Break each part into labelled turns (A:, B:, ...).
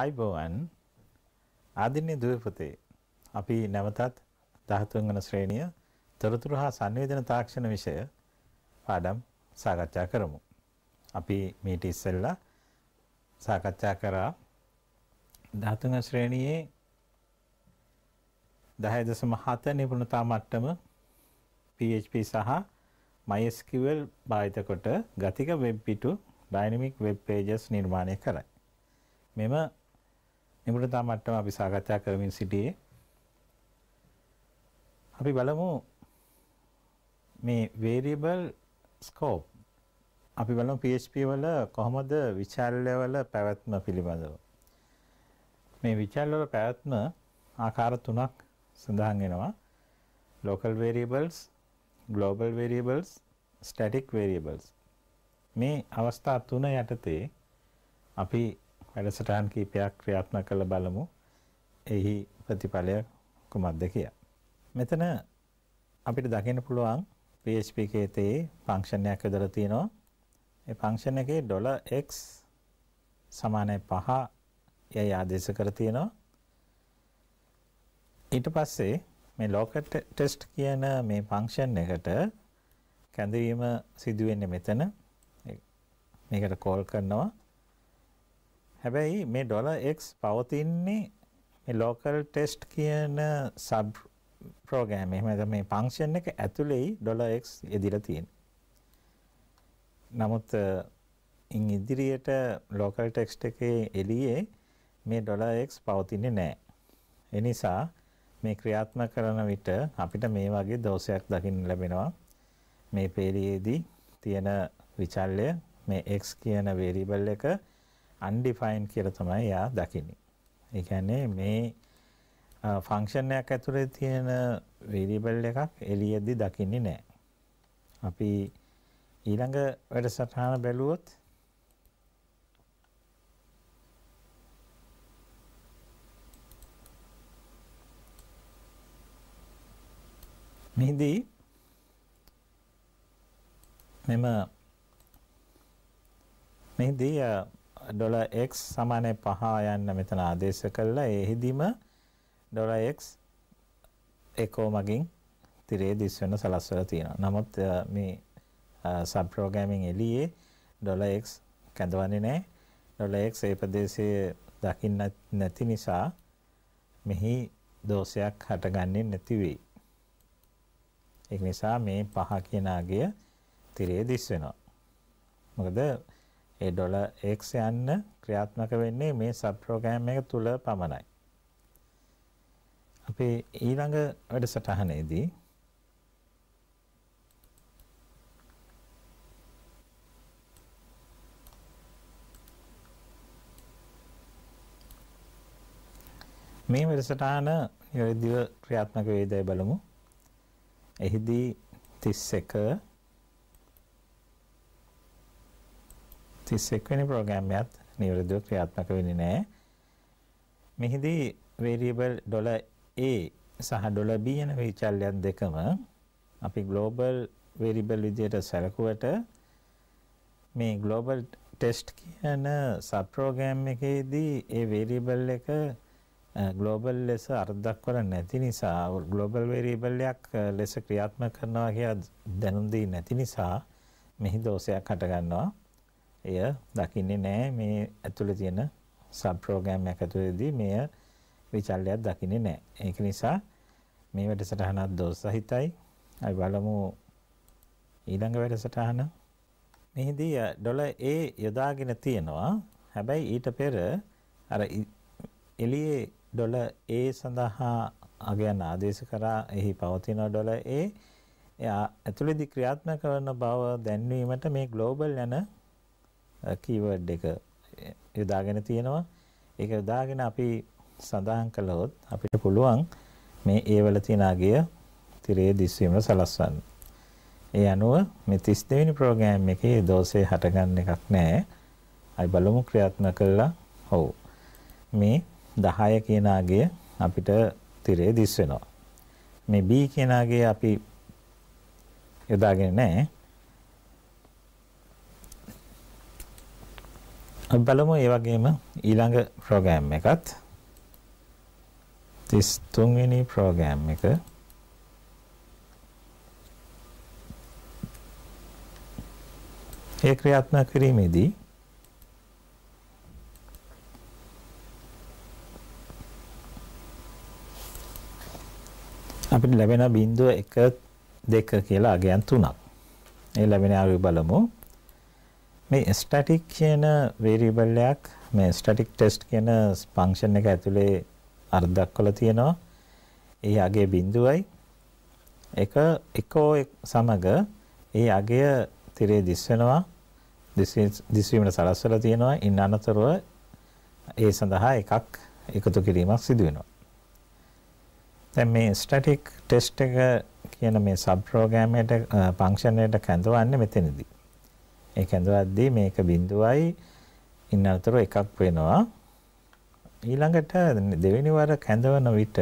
A: අයිබෝවන් ආදින්නේ දුවපතේ අපි නැවතත් 13 වන ශ්‍රේණිය තොරතුරු හා සංවේදන තාක්ෂණ විෂය පාඩම් සාකච්ඡා කරමු. අපි මීට ඉස්සෙල්ලා සාකච්ඡා කරා 13 ශ්‍රේණියේ 10.7 නිපුණතා මට්ටම PHP සහ MySQL භාවිත කොට ගතික වෙබ් පිටු ඩයිනමික් වෙබ් පේජස් නිර්මාණය කරයි. මෙම නිපුණතා මට්ටම අපි සාකච්ඡා කරමින් සිටියේ. අපි බලමු මේ variable scope අපි බලමු PHP වල කොහොමද විචල්‍ය වල පැවැත්ම පිළිබඳව. මේ විචල්‍ය වල පැවැත්ම ආකාර තුනක් සඳහන් වෙනවා. local variables, global variables, static variables. මේ අවස්ථා තුන යටතේ අපි වැඩසටහන් කීපයක් ක්‍රියාත්මක කළ බලමු. එහි ප්‍රතිඵලය කුමක්ද කියලා. මෙතන අපිට දකින්න පුළුවන් PHP කේතේ ෆන්ක්ෂන් එකක් යොදලා තිනවා. ඒ ෆන්ක්ෂන් එකේ $x සමානයි 5 යයි ආදේශ කර තිනවා. ඊට පස්සේ මේ locket test කියන මේ ෆන්ක්ෂන් එකට කැඳවීම සිදු වෙන්නේ මෙතන. මේකට කෝල් කරනවා හැබැයි මේ ඩොලර් x පවතින්නේ මේ local test කියන sub program එහෙම නැත්නම් මේ function එක ඇතුළේයි ඩොලර් x යෙදිලා තියෙන්නේ. නමුත් ඉන් ඉදිරියට local text එකේ එළියේ මේ ඩොලර් x පවතින්නේ නැහැ. ඒ නිසා මේ ක්‍රියාත්මක කරන විට අපිට මේ වගේ දෝෂයක් දකින්න ලැබෙනවා. මේ පේලියේදී තියෙන විචල්ය මේ x කියන variable එක undefined කියලා තමයි එයා දකින්නේ. ඒ කියන්නේ මේ ෆන්ක්ෂන් එකක් ඇතුලේ තියෙන variable එකක් එළියේදී දකින්නේ නැහැ. අපි ඊළඟ වැඩසටහන බැලුවොත් මෙහිදී මෙම මෙහිදී ඩොලර් x සමාන 5 යන්න මෙතන ආදේශ කළා. එෙහිදීම ඩොලර් x එකෝ මගින් තිරේ දිස් වෙන සලස්වලා තියෙනවා. නමුත් මේ සබ් ප්‍රෝග්‍රෑමින් එළියේ ඩොලර් x කැඳවන්නේ නැහැ. ඩොලර් x ඒ ප්‍රදේශයේ දකින්න නැති නිසා මෙහි දෝෂයක් හටගන්නේ නැති වෙයි. ඒක නිසා මේ පහ කියන අගය තිරේ දිස් වෙනවා. මොකද ඒ ඩොලර් x යන්න ක්‍රියාත්මක වෙන්නේ මේ සබ් ප්‍රෝග්‍රෑම් එක තුල පමණයි. අපේ ඊළඟ වැඩසටහනේදී මේ වැඩසටහන නිවැරදිව ක්‍රියාත්මක වේදයි බලමු. එහිදී 31 31 වෙනි ප්‍රෝග්‍රෑම් එකත් නිවැරදිව ක්‍රියාත්මක වෙන්නේ නැහැ. මෙහිදී variable $a සහ $b යන වේචල්යන් දෙකම අපි global variable විදිහට සැලකුවට මේ global test කියන sub program එකේදී ඒ variable එක global ලෙස අර්ධක්වල නැති නිසා global variable එකක් ලෙස ක්‍රියාත්මක කරනවා කියලා දැනුම් දෙන්නේ නැති නිසා මෙහි දෝෂයක් හට ගන්නවා. එය දකින්නේ නැහැ මේ ඇතුලේ තියෙන සබ් ප්‍රෝග්‍රෑම් එක ඇතුලේදී මෙය විචල්‍යයක් දකින්නේ නැහැ. ඒක නිසා මේ වැඩසටහනත් දෝෂ සහිතයි. අපි බලමු ඊළඟ වැඩසටහන. මෙහිදී ඩොලර් A යොදාගෙන තියෙනවා. හැබැයි ඊට පෙර අර එළියේ ඩොලර් A සඳහා අගයන් ආදේශ කරා එහි පවතින ඩොලර් A එයා ඇතුළේදී ක්‍රියාත්මක කරන බව දැන්වීමට මේ ග්ලෝබල් යන කීවර්ඩ් එක යොදාගෙන තියෙනවා. ඒක යොදාගෙන අපි සඳහන් කළොත් අපිට පුළුවන් මේ ඒ වල තියෙන අගය තිරයේ දිස්වීම සලස්වන්න. ඒ අනුව මේ 32 වෙනි ප්‍රෝග්‍රෑම් එකේ දෝෂය හටගන්න එකක් නැහැ. අපි බලමු ක්‍රියාත්මක කළා. ඔව්. මේ 10 කියන අගය අපිට තිරයේ දිස් වෙනවා. මේ B කියන අගය අපි යොදාගෙන නැහැ. බලමු ඒ වගේම ඊළඟ ප්‍රෝග්‍රෑම් එකත් 33 වෙනි ප්‍රෝග්‍රෑම් එක ඒ ක්‍රියාත්මක කිරීමේදී අපිට ලැබෙන බිංදුව 1 2 කියලා අගයන් තුනක්. ඒ ලැබෙන ආරය බලමු. 1 මේ ස්ටැටික් කියන වේරියබල් එකක් මේ ස්ටැටික් ටෙස්ට් කියන ෆන්ක්ෂන් එක ඇතුලේ අර්ධක්වල තියෙනවා. ඒ අගය බිඳුවයි. එක එකෝ සමග ඒ අගය තිරේ දිස් වෙනවා. දිස් වීමට සලස්වලා තියෙනවා. ඉන් අනතරව ඒ සඳහා එකක් එකතු කිරීමක් සිදු වෙනවා. දැන් මේ ස්ටැටික් ටෙස්ට් එක කියන මේ සබ් ප්‍රෝග්‍රෑම් එකට ෆන්ක්ෂන් එකට කැඳවන්නේ මෙතනදී. ඒක ඇඳුවද්දී මේක බිඳුවයි ඉන්න අතර එකක් වෙනවා. ඊළඟට දෙවෙනි වර කැඳවන විට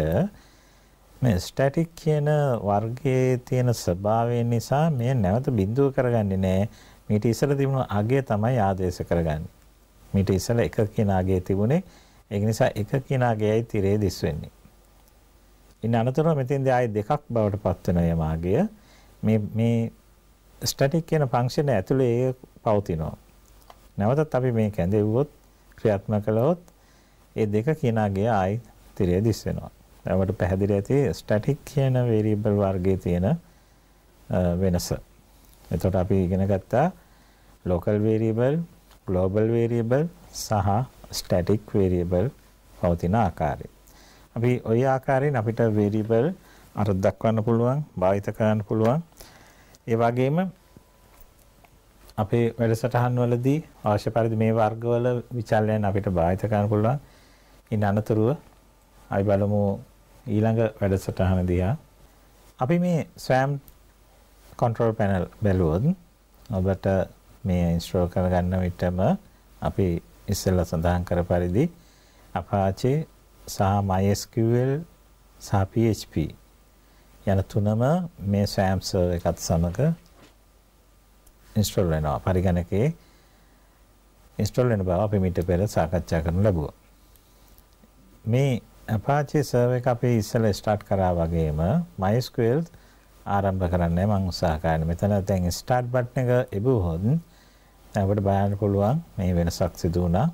A: මේ ස්ටැටික් කියන වර්ගයේ තියෙන ස්වභාවය නිසා මේ නැවත බිඳුව කරගන්නේ නැහැ. මීට ඉස්සෙල්ලා තිබුණු අගය තමයි ආදේශ කරගන්නේ. මීට ඉස්සෙල්ලා එක කියන අගය තිබුණේ. ඒක නිසා එක කියන අගයයි tire දිස් වෙන්නේ. ඉන්න අනතුරුව මෙතෙන්දී ආයේ දෙකක් බවට පත් වෙන යමාගය. මේ මේ ස්ටැටික් කියන ෆන්ක්ෂන් ඇතුලේ ඒ පවතිනවා. නැවතත් අපි මේක ඇඳෙව්වොත් ක්‍රියාත්මක කළොත් ඒ දෙක කියනාගේ ආයි තිරය දිස් වෙනවා. දැන් අපට පැහැදිලි ඇති ස්ටැටික් කියන වේරියබල් වර්ගයේ තියෙන වෙනස. එතකොට අපි ඉගෙන ගත්තා local variable, global variable සහ static variable පවතින ආකාරය. අපි ওই ආකාරයෙන් අපිට variable අර්ථ දක්වන්න පුළුවන්, භාවිත කරන්න පුළුවන්. ඒ වගේම අපේ වැඩසටහන් වලදී අවශ්‍ය පරිදි මේ වර්ගවල විචල්යන් අපිට භාවිත කරන්න පුළුවන්. ඉන් අනතුරුව අපි බලමු ඊළඟ වැඩසටහන දිහා. අපි මේ SWAMP control panel බැලුවොත් ඔබට මේ ඉන්ස්ටෝල් කරගන්න විටම අපි ඉස්සෙල්ලා සඳහන් කර පරිදි Apache සහ MySQL සහ PHP යන තුනම මේ SWAMP server එකත් සමග install වෙනවා. පරිගණකයේ install වෙන බව අපි මීට පෙර සාකච්ඡා කරන ලැබුවා. මේ Apache server එක අපි ඉස්සෙල්ලා start කරා වගේම MySQL ආරම්භ කරන්නයි මම උත්සාහ කරන්නේ. මෙතන දැන් start button එක එබුවොත් දැන් අපිට බලන්න පුළුවන් මේ වෙනසක් සිදු වුණා.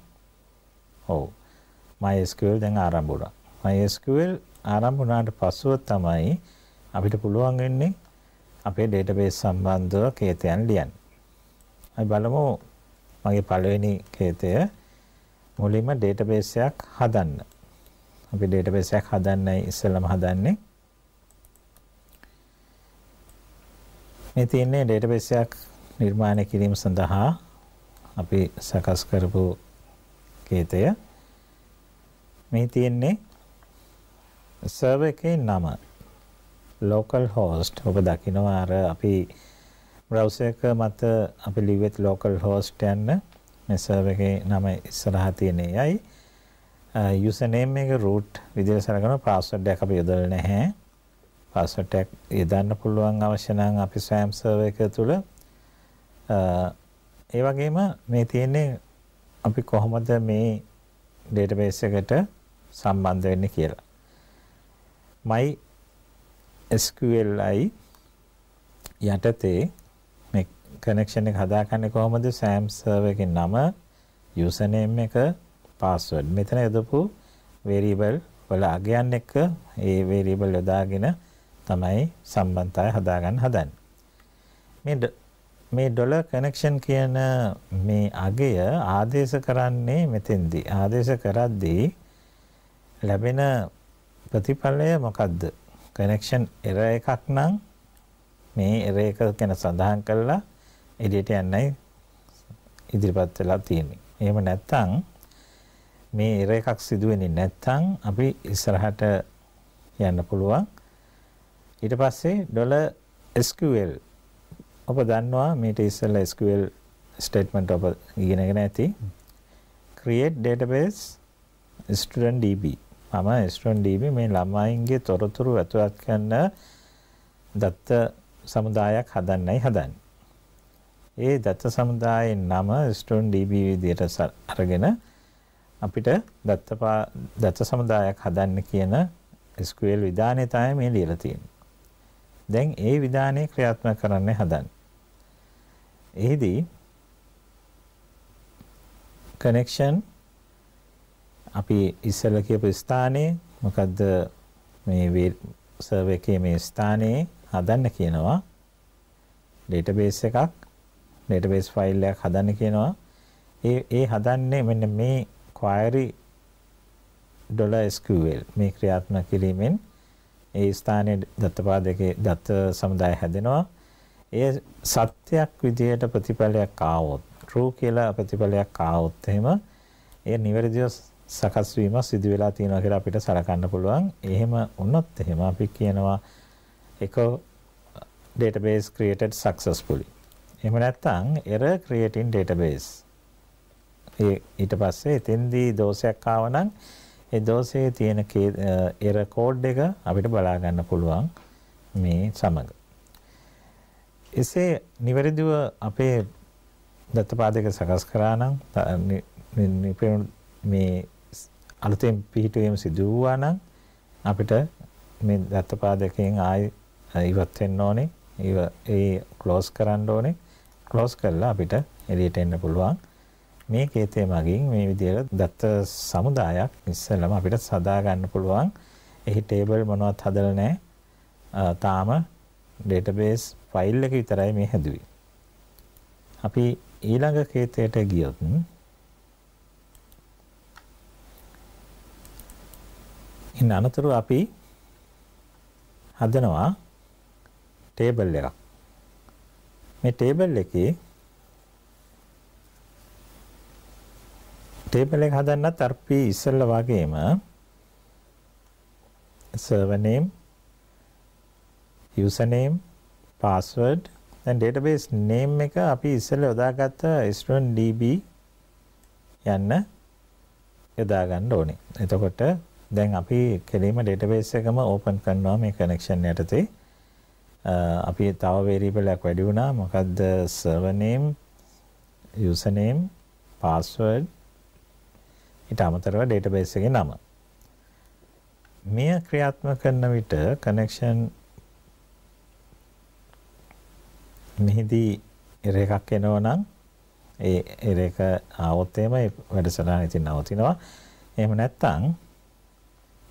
A: ඔව්. MySQL දැන් ආරම්භ වුණා. MySQL ආරම්භ වුණාට පස්සෙ තමයි අපිට පුළුවන් වෙන්නේ අපේ ඩේටාබේස් සම්බන්ධව කේතයන් ලියන්න. අපි බලමු මගේ පළවෙනි කේතය මුලින්ම ඩේටාබේස් එකක් හදන්න. අපි ඩේටාබේස් එකක් හදන්නයි ඉස්සෙල්ලම හදන්නේ. මේ තියෙන්නේ ඩේටාබේස් එකක් නිර්මාණය කිරීම සඳහා අපි සකස් කරපු කේතය. මේ තියෙන්නේ සර්වර් එකේ නම. local host ඔබ දකිනවා අර අපි browser එක මත අපි ලිව්වෙත් local host යන්න මේ server එකේ නම ඉස්සරහා තියෙන එකයි user name එක root විදිහට සලකනවා password එකක් අපි යොදලා නැහැ password එක යොදන්න පුළුවන් අවශ්‍ය නම් අපි swam server එක තුල ඒ වගේම මේ තියෙන්නේ අපි කොහොමද මේ database එකට සම්බන්ධ වෙන්නේ කියලා. my SQLi යටතේ මේ කනෙක්ෂන් එක හදාගන්නේ කොහොමද SAM server එකේ නම username එක password මෙතන යදපු variable වල අගයන් එක ඒ variable යොදාගෙන තමයි සම්බන්ධතාවය හදාගන්න හදන්නේ. මේ මේ ඩොලර් කනෙක්ෂන් කියන මේ අගය ආදේශ කරන්නේ මෙතෙන්දී ආදේශ කරද්දී ලැබෙන ප්‍රතිඵලය මොකක්ද? කනෙක්ෂන් එරර් එකක් නම් මේ එරර් එක ගැන සඳහන් කරලා එළියට යන්නයි ඉදිරිපත් වෙලා තියෙන්නේ. එහෙම නැත්නම් මේ එරර් එකක් සිදු වෙන්නේ නැත්නම් අපි ඉස්සරහට යන්න පුළුවන්. ඊට පස්සේ ඩොලර් SQL ඔබ දන්නවා මේට ඉස්සෙල්ලා SQL statement ඔබ ඉගෙනගෙන ඇති. create database student db මම S1DB මේ ළමයින්ගේ තොරතුරු ඇතුළත් කරන දත්ත සමුදායක් හදන්නයි හදන්නේ. ඒ දත්ත සමුදායේ නම S1DB විදිහට අරගෙන අපිට දත්ත දත්ත සමුදායක් හදන්න කියන SQL විධානය තමයි මේ ලියලා තියෙන්නේ. දැන් ඒ විධානය ක්‍රියාත්මක කරන්න හදන්නේ. එහිදී connection අපි ඉස්සෙල්ලා කියපු ස්ථානේ මොකද්ද මේ සර්වර් එකේ මේ ස්ථානේ හදන්න කියනවා database එකක් database file එකක් හදන්න කියනවා ඒ ඒ හදන්නේ මෙන්න මේ query $sql මේ ක්‍රියාත්මක කිරීමෙන් ඒ ස්ථානයේ දත්තපාදකේ දත්ත සමුදාය හැදෙනවා ඒ සත්‍යයක් විදියට ප්‍රතිඵලයක් ආවොත් true කියලා ප්‍රතිඵලයක් ආවොත් එහෙම ඒ නිවැරදිව සකස් වීමක් සිදු වෙලා තියෙනවා කියලා අපිට සලකන්න පුළුවන්. එහෙම වුණොත් එහෙම අපි කියනවා echo database created successfully. එහෙම නැත්නම් error creating database. ඊට පස්සේ එතෙන්දී දෝෂයක් ආවනම් ඒ දෝෂයේ තියෙන error code එක අපිට බලා ගන්න පුළුවන් මේ සමග. එසේ නිවැරදිව අපේ දත්තපාදක සකස් කරා නම් මේ අලුතෙන් පිහිටුවීම සිදු වුණා නම් අපිට මේ දත්තපාදකයෙන් ආයි ඉවත් වෙන්න ඕනේ. ඒව ඒ ක්ලෝස් කරන්න ඕනේ. ක්ලෝස් කරලා අපිට එළියට එන්න පුළුවන්. මේ කේතේ මගින් මේ විදිහට දත්ත සමුදායක් ඉස්සෙල්ලම අපිට සදා ගන්න පුළුවන්. එහි ටේබල් මොනවත් හදලා නැහැ. තාම database ෆයිල් එක විතරයි මේ හැදුවේ. අපි ඊළඟ කේතයට ගියොත් ඉතින් අනතුරු අපි හදනවා ටේබල් එකක්. මේ ටේබල් එකේ ටේබල් එක හදන්නත් අපි ඉස්සෙල්ලා වගේම server name username password දැන් database name එක අපි ඉස්සෙල්ලා යොදාගත්ත student db යන්න යොදා ගන්න ඕනේ. එතකොට දැන් අපි කෙලිම ඩේටාබේස් එකම ඕපන් කරනවා මේ කනෙක්ෂන් යටතේ. අපි තව වේරියබල් එකක් වැඩි වුණා. මොකද්ද server name, user name, password ඊට අමතරව ඩේටාබේස් එකේ නම. මෙය ක්‍රියාත්මක කරන විට කනෙක්ෂන් මෙහිදී එර එකක් එනවනම් ඒ එර එක ආවොත් එහෙම වැඩසටහන ඉතින් නවතිනවා. එහෙම නැත්නම්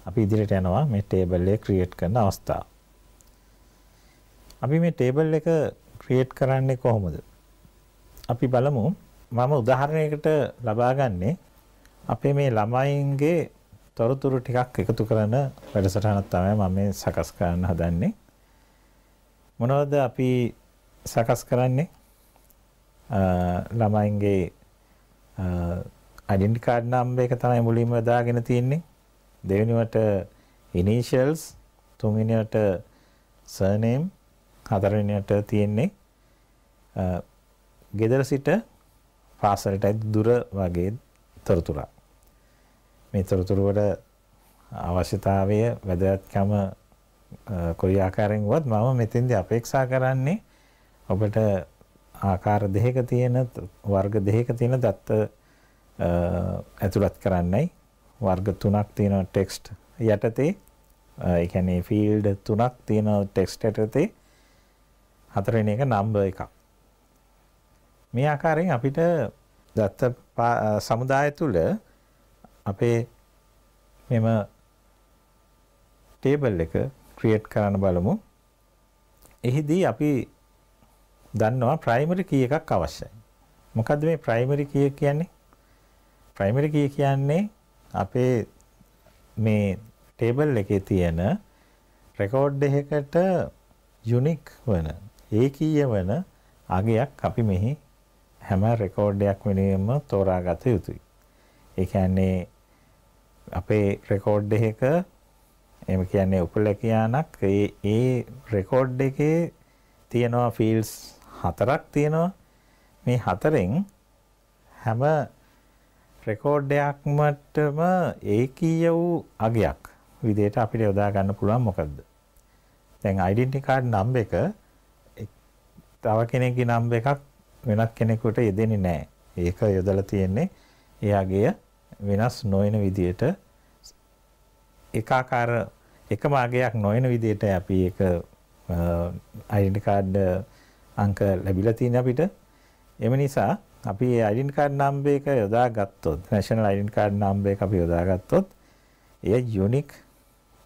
A: අපි ඉදිරියට යනවා මේ ටේබල් එක ක්‍රියේට් කරන අවස්ථාව. අපි මේ ටේබල් එක ක්‍රියේට් කරන්නේ කොහොමද? අපි බලමු මම උදාහරණයකට ලබා ගන්නේ අපේ මේ ළමයින්ගේ තොරතුරු ටිකක් එකතු කරන වැඩසටහනක් තමයි මම මේ සකස් කරන්න හදන්නේ. මොනවද අපි සකස් කරන්නේ? ළමයින්ගේ අයිඩෙන්ටි කාඩ් නම්බර් එක තමයි මුලින්ම දාගෙන තියෙන්නේ. දෙවෙනිවට ඉනිෂියල්ස් තුන්වෙනියට සර්නේම් හතරවෙනියට තියෙන්නේ ගෙදර සිට පාසලටයි දුර වගේ තොරතුරා. මේ තොරතුරු වල අවශ්‍යතාවය වැදගත්කම කොයි ආකාරයෙන් වුවත් මම මෙතෙන්දී අපේක්ෂා කරන්නේ ඔබට ආකාර දෙකක තියෙන වර්ග දෙකක තියෙන දත්ත ඇතුළත් කරන්නයි වර්ග තුනක් තියෙනවා ටෙක්ස්ට් යටතේ ඒ කියන්නේ ෆීල්ඩ් තුනක් තියෙනවා ටෙක්ස්ට් යටතේ හතරවෙනි එක නම්බර් එකක් මේ ආකාරයෙන් අපිට දත්ත සමුදාය තුළ අපේ මෙම ටේබල් එක ක්‍රියේට් කරන්න බලමු එහිදී අපි දන්නවා ප්‍රයිමරි කී එකක් අවශ්‍යයි මොකද්ද මේ ප්‍රයිමරි කී කියන්නේ ප්‍රයිමරි කී කියන්නේ අපේ මේ ටේබල් එකේ තියෙන රෙකෝඩ් එකකට යුනික් වන ඒකීය වන අගයක් අපි මෙහි හැම රෙකෝඩ්ඩයක් වෙනුවෙන්ම තෝරාගත යුතුයි. ඒ කියන්නේ අපේ රෙකෝඩ් එක එම කියන්නේ උපලැකයානක් ඒ ඒ රෙකෝඩ් එකේ තියෙනවා ෆිල්ස් හතරක් තියෙනවා මේ හතරෙන් හැම රෙකෝඩ්ඩයක්මටම ඒකීය වූ අගයක් විදිහට අපිට යොදා ගන්න පුළුවන් මොකද්ද? දැන් ඩෙන්ටි කාඩ් නම් එක තව කෙනෙක්ගේ නම් එකක් වෙනත් කෙනෙකුට යෙදෙන්නේ නැහැ. ඒක යොදලා තියෙන්නේ එයාගේ වෙනස් නොවන විදිහට එකාකාර එකම අගයක් නොවන විදිහට අපි ඒක ඩෙන්ටි කාඩ් අංක ලැබිලා තියෙන අපිට. එම නිසා අපි ඒ ඩෙන්ටි කාඩ් නම්බර් එක යොදා ගත්තොත් national ඩෙන්ටි කාඩ් නම්බර් එක අපි යොදා ගත්තොත් එය යුනික්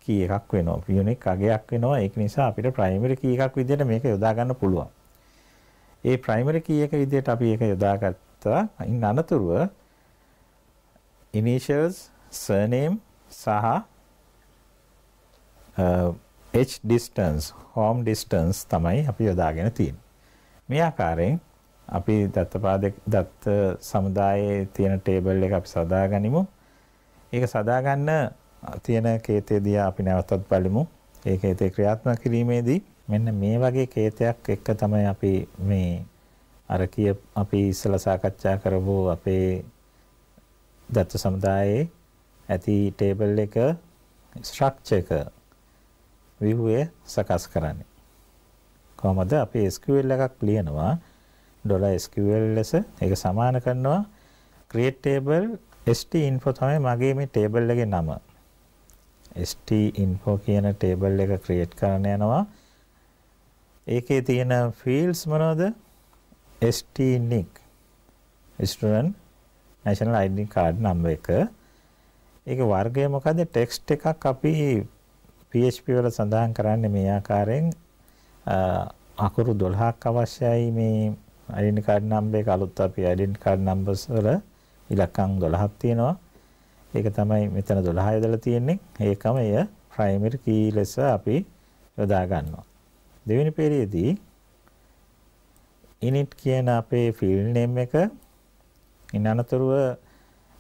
A: කී එකක් වෙනවා. යුනික් අගයක් වෙනවා. ඒක නිසා අපිට ප්‍රයිමරි කී එකක් විදිහට මේක යොදා ගන්න පුළුවන්. ඒ ප්‍රයිමරි කී එක විදිහට අපි ඒක යොදාගත්තා. ඉන් අනතුරුව initials, surname සහ h distance home distance තමයි අපි යොදාගෙන තියෙන්නේ. මේ ආකාරයෙන් අපි දත්තපාදක දත්ත සමුදායේ තියෙන ටේබල් එක අපි සදා ගනිමු. ඒක සදා ගන්න තියෙන කේතය දිහා අපි නැවතත් බලමු. ඒ කේතේ ක්‍රියාත්මක කිරීමේදී මෙන්න මේ වගේ කේතයක් එක්ක තමයි අපි මේ අර කිය අපි ඉස්සලා සාකච්ඡා කරපු අපේ දත්ත සමුදායේ ඇති ටේබල් එක ස්ට්‍රක්චර් එක view සකස් කරන්නේ. කොහොමද අපි SQL එකක් ලියනවා $sql ලෙස ඒක සමාන කරනවා create table st info තමයි මගේ මේ table එකේ නම st info කියන table එක create කරන්න යනවා ඒකේ තියෙන fields මොනවද st nick student national id card number එක ඒක වර්ගය මොකද ටෙක්ස්ට් එකක් අපි PHP වල සඳහන් කරන්නේ මේ ආකාරයෙන් අකුරු 12ක් අවශ්‍යයි මේ ඩෙන්ටි කාඩ් නම්බර් එක අලුත් අපි ඩෙන්ටි කාඩ් නම්බර්ස් වල ඉලක්කම් 12ක් තියෙනවා. ඒක තමයි මෙතන 12 යදලා තියෙන්නේ. ඒකම එය ප්‍රයිමරි කී ලෙස අපි යොදා ගන්නවා. දෙවෙනි පෙරියේදී init කියන අපේ field name එක ඉන් අනතුරුව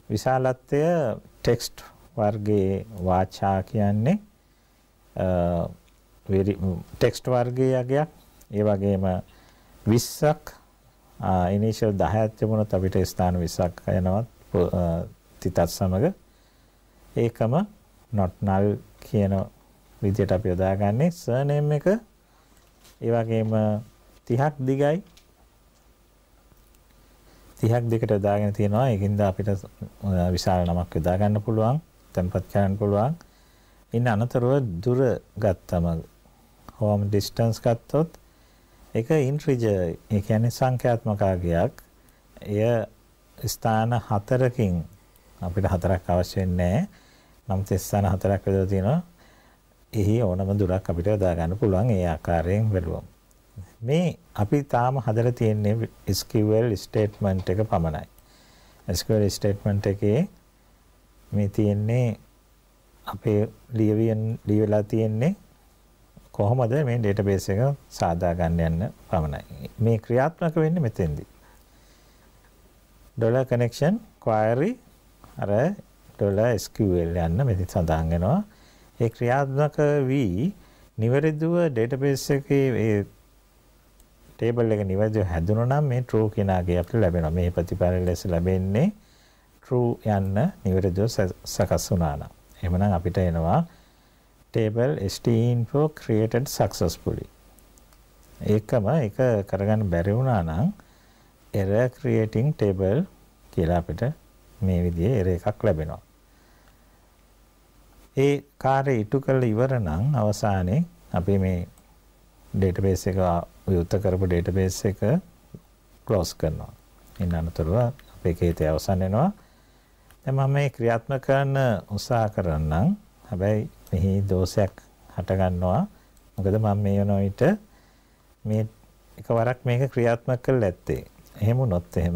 A: විශාලත්වය text වර්ගයේ වාචා කියන්නේ ටෙක්ස්ට් වර්ගයේ යගයක් ඒ වගේම 20ක් ඉනිෂල් 10ක් තිබුණත් අපිට ස්ථාන 20ක් යනවත් තිතත් සමග ඒකම not null කියන විදිහට අපි යොදාගන්නේ surname එක ඒ වගේම 30ක් දිගයි 30ක් දිගට යොදාගෙන තියෙනවා ඒකින්ද අපිට විශාල නමක් යොදා ගන්න පුළුවන් තැන්පත් කරන්න පුළුවන් ඉන්න අනතුරුව දුර ගත්තම home distance ගත්තොත් ඒක ඉන්ට්‍රිජර් ඒ කියන්නේ සංඛ්‍යාත්මක අගයක්. එය ස්ථාන හතරකින් අපිට හතරක් අවශ්‍ය වෙන්නේ නැහැ. නමුත් ස්ථාන හතරක් විතර තියෙනවා. එහි ඕනම දුරක් අපිට යොදා ගන්න පුළුවන් ඒ ආකාරයෙන් බැලුවම. මේ අපි තාම හදලා තියෙන්නේ SQL ස්ටේට්මන්ට් එක පමණයි. SQL ස්ටේට්මන්ට් එකේ මේ තියෙන්නේ අපේ ලියවියන් ලියවිලා තියෙන්නේ කොහොමද මේ ඩේටාබේස් එක සාදා ගන්න යන්න පමණයි. මේ ක්‍රියාත්මක වෙන්නේ මෙතෙන්දී. ඩොලර් කනෙක්ෂන් query අර ඩොලර් SQL යන්න මෙතෙන් සඳහන් වෙනවා. ඒ ක්‍රියාත්මක වී නිවැරදිව ඩේටාබේස් එකේ ඒ ටේබල් එක නිවැරදිව හැදුණා නම් මේ true කෙනාගේ අපිට ලැබෙනවා. මේ ප්‍රතිඵල ලෙස ලැබෙන්නේ true යන්න නිවැරදිව සකස් වුණා නම්. එහෙමනම් අපිට එනවා table steinfo created successfully. ඒකම එක කරගන්න බැරි වුණා නම් error creating table කියලා අපිට මේ විදිහේ error එකක් ලැබෙනවා. ඒ කාර්යය ඉටු කළ ඉවර නම් අවසානයේ අපි මේ database එක විවෘත කරපු database එක close කරනවා. ඉන් අනතුරුව අපේ කේතය අවසන් වෙනවා. දැන් මම මේ ක්‍රියාත්මක කරන්න උත්සාහ කරන්නම්. හැබැයි මෙහි දෝෂයක් හට ගන්නවා. මොකද මම මේ වෙන විට මේ එකවරක් මේක ක්‍රියාත්මක කරලා ඇත්තේ. එහෙම වුණොත් එහෙම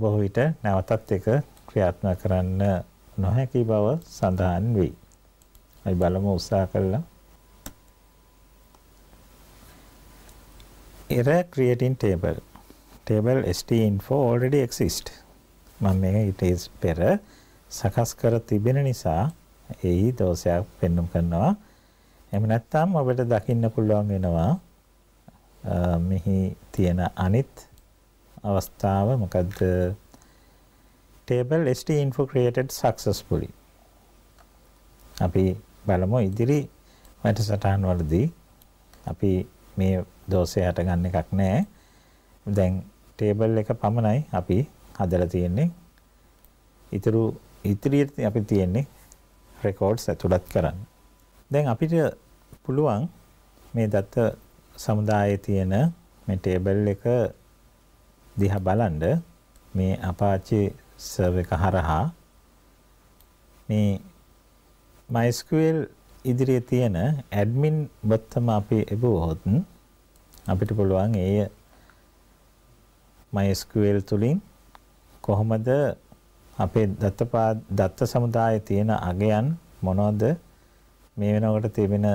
A: බොහෝ විට නැවතත් ඒක ක්‍රියාත්මක කරන්න නොහැකි බව සඳහන් වෙයි. අපි බලමු උත්සාහ කළා. error creating table. Table stinfo already exist. මම මේක ඊට පෙර සකස් කර තිබෙන නිසා එයි දෝෂයක් පෙන්වම් කරනවා. එහෙම නැත්නම් ඔබට දකින්න පුළුවන් වෙනවා මෙහි තියෙන අනිත් අවස්ථාව මොකද්ද? table st info created successfully. අපි බලමු ඉදිරි වැඩසටහන් වලදී අපි මේ දෝෂය හටගන්න එකක් නෑ. දැන් ටේබල් එක පමණයි අපි හදලා තියෙන්නේ. ඊතුරු ඉදිරියට අපි තියෙන්නේ රෙකෝඩ්ස් ඇතුළත් කරන්න. දැන් අපිට පුළුවන් මේ දත්ත සමුදායේ තියෙන මේ ටේබල් එක දිහා බලන්ඩ මේ අපාචි සර්ව එක හරහා මේ MySQL ඉදිරියේ තියෙන ඇඩ්මින් බොත්තම අපි එබුවොත් අපිට පුළුවන් ඒ MySQL තුලින් කොහොමද අපේ දත්තපා දත්ත සමුදායේ තියෙන අගයන් මොනවද මේ වෙනකොට තිබෙන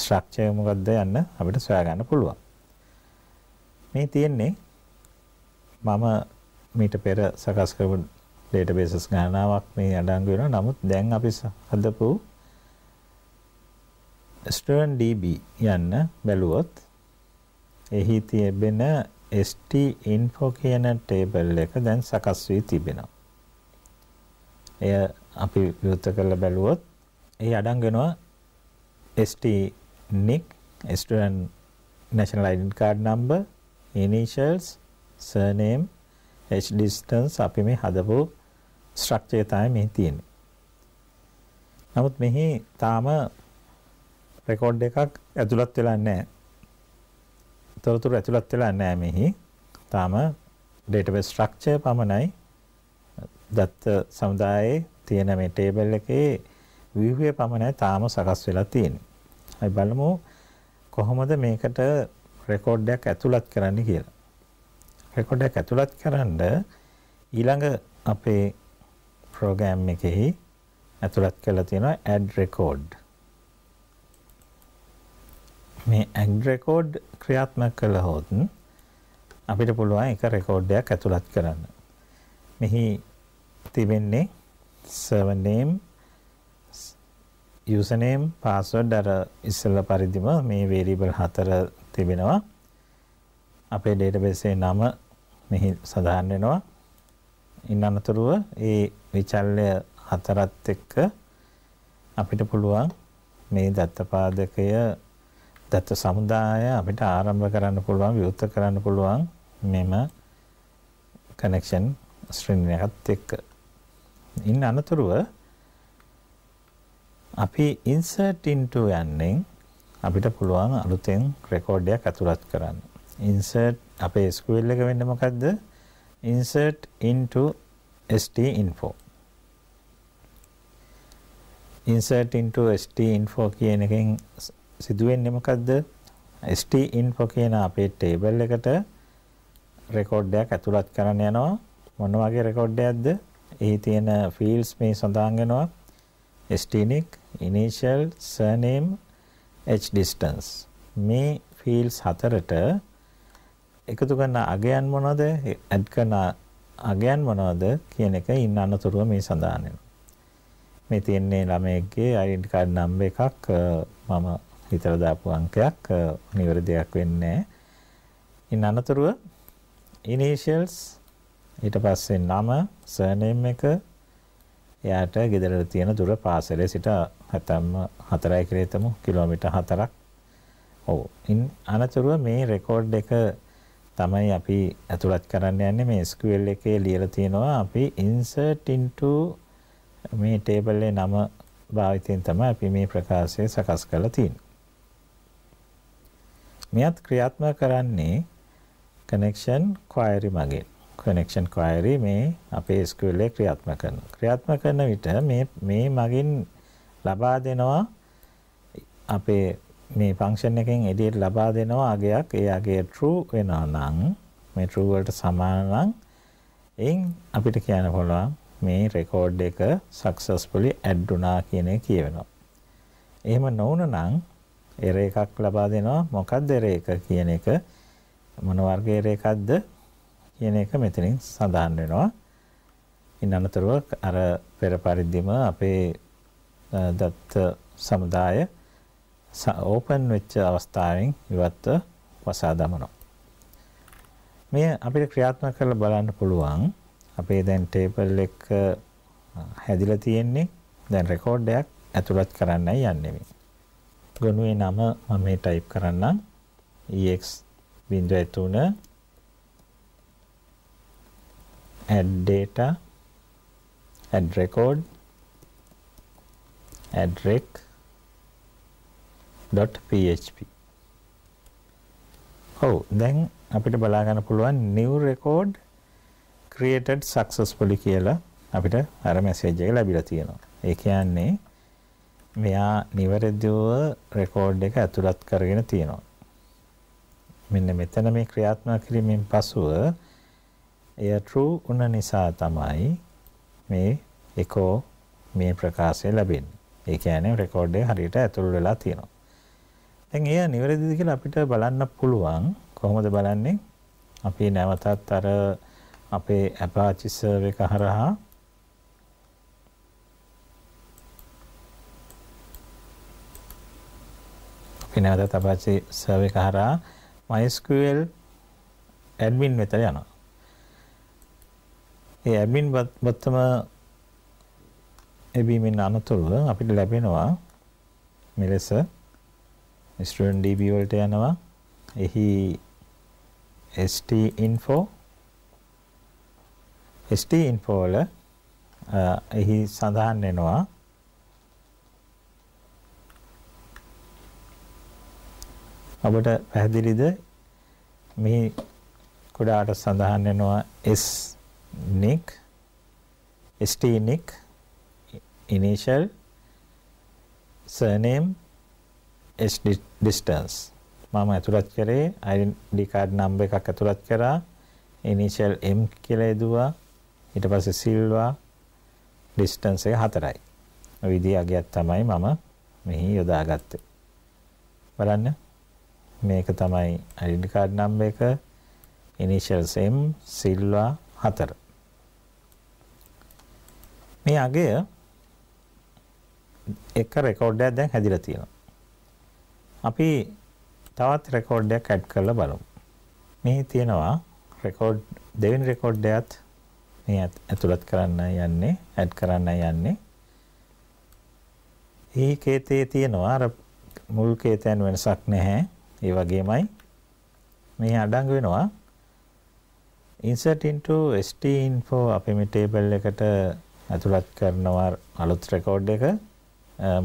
A: ස්ට්‍රක්චර් මොකක්ද යන්න අපිට සොයාගන්න පුළුවන්. මේ තියෙන්නේ මම මීට පෙර සකස් කරපු databases ගණනාවක් මේ අඩංගු වෙනවා. නමුත් දැන් අපි හදපු student db යන්න බැලුවොත් එහි තිබෙන st info කියන ටේබල් එක දැන් සකස් වී තිබෙනවා. එය අපි විවෘත කරලා බැලුවොත් ඒ අඩංගු වෙනවා ST NIC student national identity card number initials surname h distance අපි මේ හදපු ස්ට්‍රක්චර් තමයි මේ තියෙන්නේ. නමුත් මෙහි තාම රෙකෝඩ් එකක් ඇතුළත් වෙලා නැහැ. තොරතුරු ඇතුළත් වෙලා නැහැ මෙහි. තාම database structure පමණයි දත්ත සමුදායේ තියෙන මේ ටේබල් එකේ ව්‍යුහය පමණයි තාම සකස් වෙලා තියෙන්නේ. අපි බලමු කොහොමද මේකට රෙකෝඩ් එකක් ඇතුළත් කරන්න කියලා. රෙකෝඩ් එකක් ඇතුළත් කරන්න ඊළඟ අපේ ප්‍රෝග්‍රෑම් එකෙහි ඇතුළත් කරලා තියෙනවා add record. මේ add record ක්‍රියාත්මක කළහොත් අපිට පුළුවන් එක රෙකෝඩ් එකක් ඇතුළත් කරන්න. මෙහි තිබෙන්නේ server name username password අර ඉස්සෙල්ල පරිදිම මේ variable හතර තිබෙනවා අපේ database නම මෙහි සඳහන් වෙනවා ඉන් අනතුරුව ඒ විචල්‍ය හතරත් එක්ක අපිට පුළුවන් මේ දත්ත පාදකය දත්ත සමුදාය අපිට ආරම්භ කරන්න පුළුවන් විවෘත කරන්න පුළුවන් මෙම කනෙක්ෂන් ස්ට්‍රින් එකත් එක්ක ඉන්න අනතුරුව අපි insert into යන්නේ අපිට පුළුවන් අලුතෙන් රෙකෝඩ් එකක් ඇතුළත් කරන්න. insert අපේ SQL එක වෙන්නේ මොකද්ද? insert into stinfo. insert into stinfo කියන එකෙන් සිදු වෙන්නේ මොකද්ද? stinfo කියන අපේ ටේබල් එකට රෙකෝඩ් එකක් ඇතුළත් කරන්න යනවා. මොන වගේ රෙකෝඩ් එකක්ද? එහි තියෙන ෆීල්ඩ්ස් මේ සඳහන් වෙනවා string initial surname h distance මේ ෆීල්ඩ්ස් හතරට එකතු කරන අගයන් මොනවද ඇඩ් කරන අගයන් මොනවද කියන එක ඉන්න අනතුරුව මේ සඳහන් වෙනවා මේ තියෙන්නේ ළමයෙක්ගේ ඩෙන්ටි කාඩ් නම්බර් එකක් මම හිතලා දාපු අංකයක් නිවැරදියක් වෙන්නේ ඉන්න අනතුරුව initials ඊට පස්සේ නම සර්නේම් එක එයාට ගෙදරට තියෙන දුර පාසලේ සිට හැතැම්ම 4යි කියලා හිතමු කිලෝමීටර් 4ක්. ඔව්. ඉන් අනතුරුව මේ රෙකෝඩ් එක තමයි අපි ඇතුළත් කරන්න යන්නේ මේ SQL එකේ ලියලා තියෙනවා අපි insert into මේ ටේබල් එකේ නම භාවිතයෙන් තමයි අපි මේ ප්‍රකාශය සකස් කරලා තියෙන්නේ. මෙයත් ක්‍රියාත්මක කරන්නේ connection query මගින්. connection query මේ අපේ SQL එකේ ක්‍රියාත්මක කරනවා. ක්‍රියාත්මක කරන විට මේ මේ මගින් ලබා දෙනවා අපේ මේ function එකෙන් එළියට ලබා දෙනවා අගයක්. ඒ අගය true වෙනවා නම් මේ true වලට සමාන නම් එයින් අපිට කියන්න පුළුවන් මේ රෙකෝඩ් එක successfully add වුණා කියන එක කියවෙනවා. එහෙම නොවුන නම් error එකක් ලබා දෙනවා. මොකක්ද error එක කියන එක මොන වර්ගයේ error එකක්ද කියන එක මෙතනින් සඳහන් වෙනවා. ඉන් අනතුරුව අර පෙර පරිද්දිම අපේ දත්ත සමුදාය ඕපන් වෙච්ච අවස්ථාවෙන් ඉවත්ව වසා දමනවා. මේ අපිට ක්‍රියාත්මක කරලා බලන්න පුළුවන්. අපේ දැන් ටේබල් එක හැදිලා තියෙන්නේ. දැන් රෙකෝඩ් එකක් ඇතුළත් කරන්නයි යන්නේ මේ. ගොනුවේ නම මම මේ ටයිප් කරන්නම්. ex 03 add data, add record, add rec dot php. ඔව් දැන් අපිට බලා ගන්න පුළුවන් new record created successfully කියලා අපිට අර message එක ලැබිලා තියෙනවා. ඒ කියන්නේ මෙයා නිවැරදිව රෙකෝඩ් එක ඇතුළත් කරගෙන තියෙනවා. මෙන්න මෙතන මේ ක්‍රියාත්මක කිරීමෙන් පසුව එය true උන නිසා තමයි මේ echo මේ ප්‍රකාශය ලැබෙන්නේ. ඒ කියන්නේ රෙකෝඩ් එක හරියට ඇතුල් වෙලා තියෙනවා. දැන් එය නිවැරදිද කියලා අපිට බලන්න පුළුවන්. කොහොමද බලන්නේ? අපි නැවතත් අර අපේ Apache server එක හරහා අපි නැවතත් Apache server එක හරහා MySQL admin වෙතට යනවා. ඒ ඇඩ්මින් බත්තම එබීමෙන් අනතුරුව අපිට ලැබෙනවා මෙලෙස ස්ටඩන් DB වලට යනවා එහි ST info ST info වල එහි සඳහන් වෙනවා අපට පැහැදිලිද මේ කුඩාට සඳහන් වෙනවා S neck st neck initial surname s distance මම ඇතුළත් කරේ ඩි කාඩ් නම්බ එකක් ඇතුළත් කරා ඉනිශල් M කියලා එදුවා ඊට පස්සේ සිල්වා ඩිස්ටන්ස් එක හතරයි. ඔය විදිහ අගයක් තමයි මම මෙහි යොදාගත්තේ. බලන්න මේක තමයි ඩි කාඩ් නම්බ එක ඉනිශල්ස් M සිල්වා හතර. මේ අගය එක රෙකෝඩ් එකක් දැන් හැදිලා තියෙනවා. අපි තවත් රෙකෝඩ් එකක් ඇඩ් කරලා බලමු. මේ තියෙනවා රෙකෝඩ් දෙවෙනි රෙකෝඩ් එකත් මේ ඇතුළත් කරන්න යන්නේ ඇඩ් කරන්න යන්නේ. ඒ කේතේ තියෙනවා අර මුල් කේතයන් වෙනසක් නැහැ. ඒ වගේමයි මේ අඩංගු වෙනවා insert into st info අපේ මේ ටේබල් එකට ඇතුළත් කරනවා අලුත් රෙකෝඩ් එක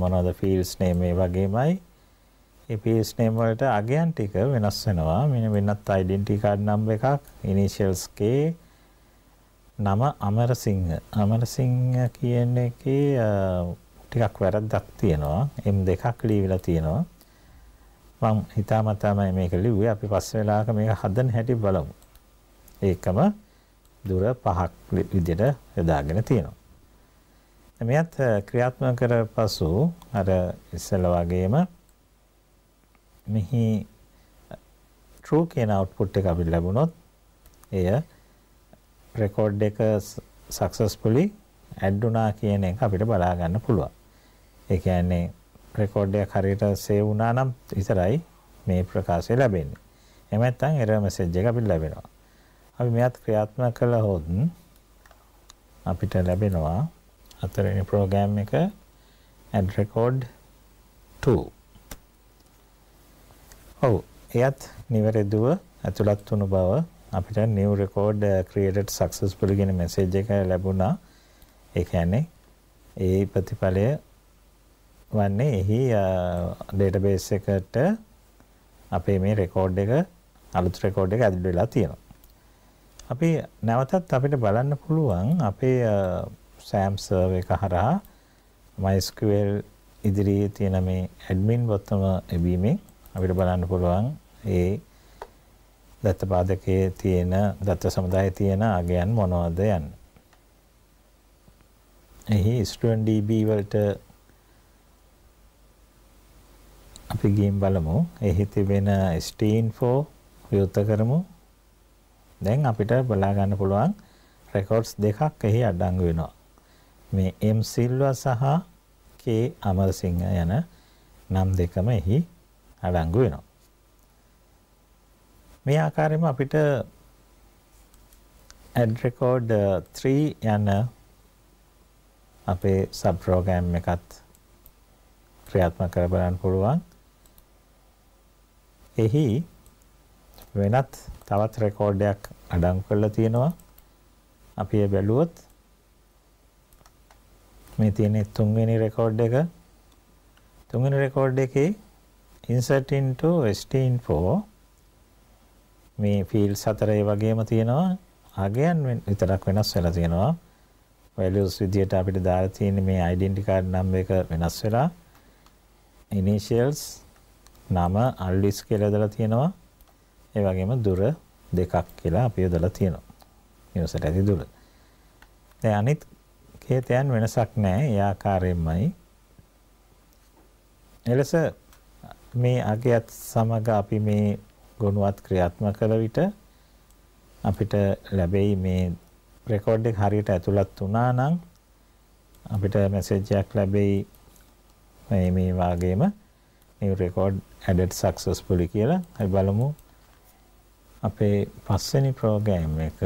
A: මොනවද ෆීල්ස් නේම් ඒ වගේමයි ඒ ෆීල්ස් නේම් වලට අගයන් ටික වෙනස් වෙනවා මෙන්න වෙනත් ඩෙන්ටිටි කාඩ් නම්බර් එකක් ඉනිෂියල්ස් කේ නම අමරසිංහ අමරසිංහ කියන එකේ ටිකක් වැරද්දක් තියෙනවා M2ක් ලියවිලා තියෙනවා මම හිතාමතාම මේක ලිව්වේ අපි පස්සේ වෙලාවක මේක හදන්න හැටි බලමු ඒකම දුර පහක් විදිහට යොදාගෙන තියෙනවා මෙයත් ක්‍රියාත්මක කර පසු අර ඉස්සල වගේම මෙහි true කියන output එක අපිට ලැබුණොත් එය රෙකෝඩ් එක successfully add වුණා කියන එක අපිට බලා ගන්න පුළුවන්. ඒ කියන්නේ රෙකෝඩ් එක හරියට save වුණා නම් විතරයි මේ ප්‍රකාශය ලැබෙන්නේ. එහෙම නැත්නම් error message එක අපිට ලැබෙනවා. අපි මෙයත් ක්‍රියාත්මක කළහොත් අපිට ලැබෙනවා හතරවෙනි ප්‍රෝග්‍රෑම් එක add record 2 ඔව් එයත් නිවැරදිව ඇතුළත් වුණු බව අපිට new record created successfully කියන message එක ලැබුණා ඒ කියන්නේ ඒ ප්‍රතිඵලය වන්නේ එහි database එකට අපේ මේ රෙකෝඩ් එක අලුත් රෙකෝඩ් එක ඇතුළු වෙලා තියෙනවා අපි නැවතත් අපිට බලන්න පුළුවන් අපේ SAM server එක හරහා MySQL ඉදිරියේ තියෙන මේ admin බොත්තම එබීමෙන් අපිට බලන්න පුළුවන් ඒ දත්ත පාදකයේ තියෙන දත්ත සමුදායේ තියෙන අගයන් මොනවද යන්නේ. එහි student DB වලට අපි ගිහින් බලමු. එහි තිබෙන ST info විවෘත කරමු. දැන් අපිට බලා ගන්න පුළුවන් රෙකෝඩ්ස් දෙකක් එහි අඩංගු වෙනවා. මේ එම් සිල්වා සහ කේ අමරසිංහ යන නම් දෙකම එහි අඩංගු වෙනවා. මේ ආකාරයෙන්ම අපිට ad record 3 යන අපේ සබ් ප්‍රෝග්‍රෑම් එකත් ක්‍රියාත්මක කර බලන්න පුළුවන්. එහි වෙනත් තවත් රෙකෝඩයක් අඩං කරලා තියෙනවා. අපි ඒ බැලුවොත් මේ තියෙන තුන්වෙනි රෙකෝඩ් එක තුන්වෙනි රෙකෝඩ් එකේ insert into st4 මේ fields හතර ඒ වගේම තියෙනවා අගයන් විතරක් වෙනස් වෙලා තියෙනවා values විදියට අපිට දාලා තියෙන මේ identity card number එක වෙනස් වෙලා initials නම අල්ලිස් කියලා දාලා තියෙනවා ඒ වගේම දුර දෙකක් කියලා අපි යොදලා තියෙනවා නිවසට ඇති දුර දැන් අනිත් හේතයන් වෙනසක් නැහැ. ඒ ආකාරයෙන්මයි. එලෙස මේ අගයත් සමග අපි මේ ගොනුවත් ක්‍රියාත්මක කළ විට අපිට ලැබෙයි මේ රෙකෝඩ් එක හරියට ඇතුළත් වුණා නම් අපිට මැසේජ් එකක් ලැබෙයි මේ මේ වාගේම new record added successfully කියලා. අපි බලමු අපේ පස්වෙනි ප්‍රෝග්‍රෑම් එක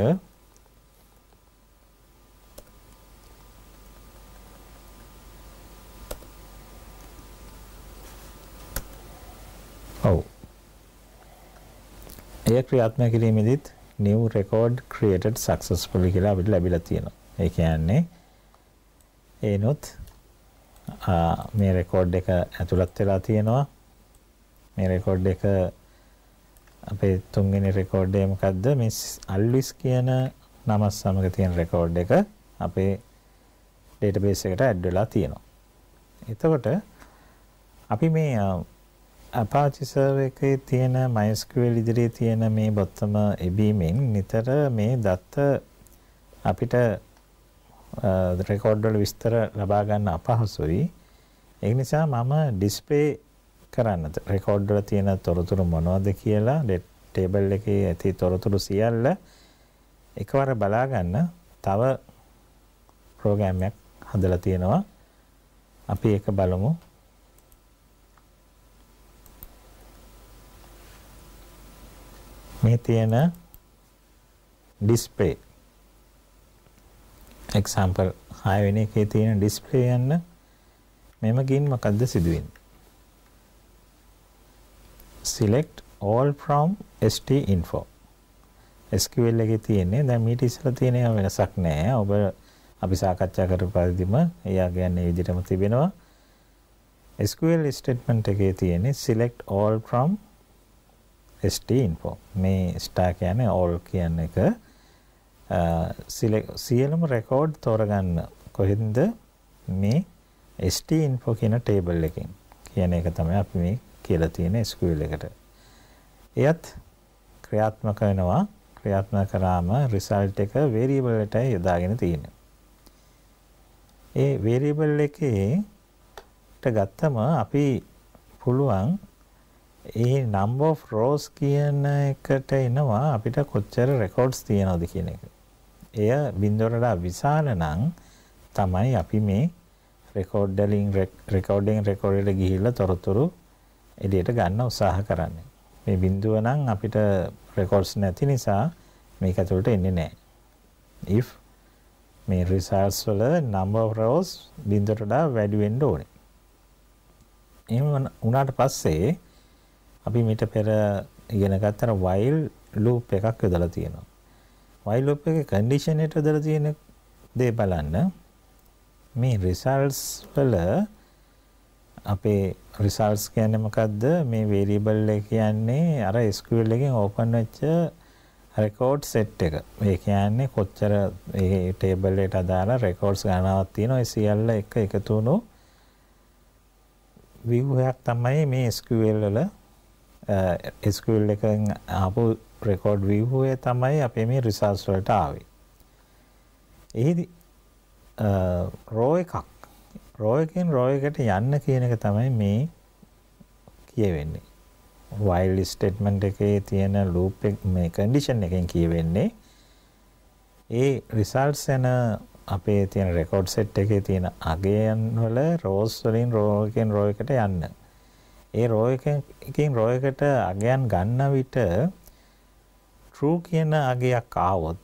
A: ක්‍රියාත්මක කිරීමේදීත් new record created successfully කියලා අපිට ලැබිලා තියෙනවා. ඒ කියන්නේ ඒනොත් මේ රෙකෝඩ් එක ඇතුළත් වෙලා තියෙනවා. මේ රෙකෝඩ් එක අපේ තුන්වෙනි රෙකෝඩ් එක මොකද්ද? මිස් අල්විස් කියන නම සමග තියෙන රෙකෝඩ් එක අපේ database එකට ඇඩ් වෙලා තියෙනවා. එතකොට අපි මේ Apache server එකේ තියෙන MySQL ඉදිරියේ තියෙන මේ බොත්තම එබීමෙන් නිතර මේ දත්ත අපිට රෙකෝඩ් වල විස්තර ලබා ගන්න අපහසුයි. ඒ නිසා මම ඩිස්ප්ලේ කරන්න රෙකෝඩ් වල තියෙන තොරතුරු මොනවද කියලා ටේබල් එකේ ඇති තොරතුරු සියල්ල එකවර බලා ගන්න තව ප්‍රෝග්‍රෑම් එකක් හදලා තියෙනවා. අපි ඒක බලමු. මේ තියෙන display example 6 වෙනි එකේ තියෙන display යන්න මෙම ගින් මොකද්ද සිදුවෙන්නේ select all from st info SQL එකේ තියෙන්නේ දැන් මීට ඉස්සලා තියෙන ඒවා වෙනසක් නැහැ ඔබ අපි සාකච්ඡා කරපු පරිදිම එයා කියන්නේ විදිහටම තිබෙනවා SQL statement එකේ තියෙන්නේ select all from st info මේ star කියන්නේ all කියන එක සියලුම රෙකෝඩ් තෝරගන්න කොහෙන්ද මේ st info කියන ටේබල් එකෙන් කියන එක තමයි අපි මේ කියලා තියෙන SQL එකට. එයත් ක්‍රියාත්මක වෙනවා. ක්‍රියාත්මක කරාම result එක variable එකට යොදාගෙන තියෙනවා. ඒ variable එකේට ගත්තම අපි පුළුවන් ඒ number of rows කියන එකට එනවා අපිට කොච්චර records තියෙනවද කියන එක. එය බින්දුවකට විශාල නම් තමයි අපි මේ record dealing recording record එකට ගිහිල්ලා තොරතුරු එළියට ගන්න උත්සාහ කරන්නේ. මේ බින්දුව නම් අපිට records නැති නිසා මේක ඇතුළට එන්නේ නැහැ. if මේ results වල number of rows බින්දුවට වඩා වැඩි වෙන්න ඕනේ. එහෙම වුණාට පස්සේ අපි මිට පෙර ඉගෙන ගත්තර while loop එකක් යොදලා තියෙනවා. while loop එකේ condition එකට යොදලා තියෙන දේ බලන්න මේ results වල අපේ results කියන්නේ මොකද්ද? මේ variable එක කියන්නේ අර SQL එකෙන් open වෙච්ච record set එක. ඒ කියන්නේ කොච්චර ඒ table එකට අදාළ records ගණනාවක් තියෙනවා. ඒ සියල්ල එක එකතු වුණු view එකක් තමයි මේ SQL වල ස්කල් uh, එකෙන් ආපු රෙකෝඩ් වීහුවේ තමයි අපේ මේ රිසර්ස් වලට ආවේ. එහිදී රෝ uh, එකක් රෝ එකෙන් රෝ එකට යන්න කියන එක තමයි මේ කියවෙන්නේ. while statement එකේ තියෙන loop එක මේ condition එකෙන් කියවෙන්නේ ඒ results එන අපේ තියෙන record set එකේ තියෙන අගයන් වල rows වලින් row එකෙන් row එකට යන්න. ඒ රෝ එකකින් රෝ එකට අගයන් ගන්න විට true කියන අගයක් ආවොත්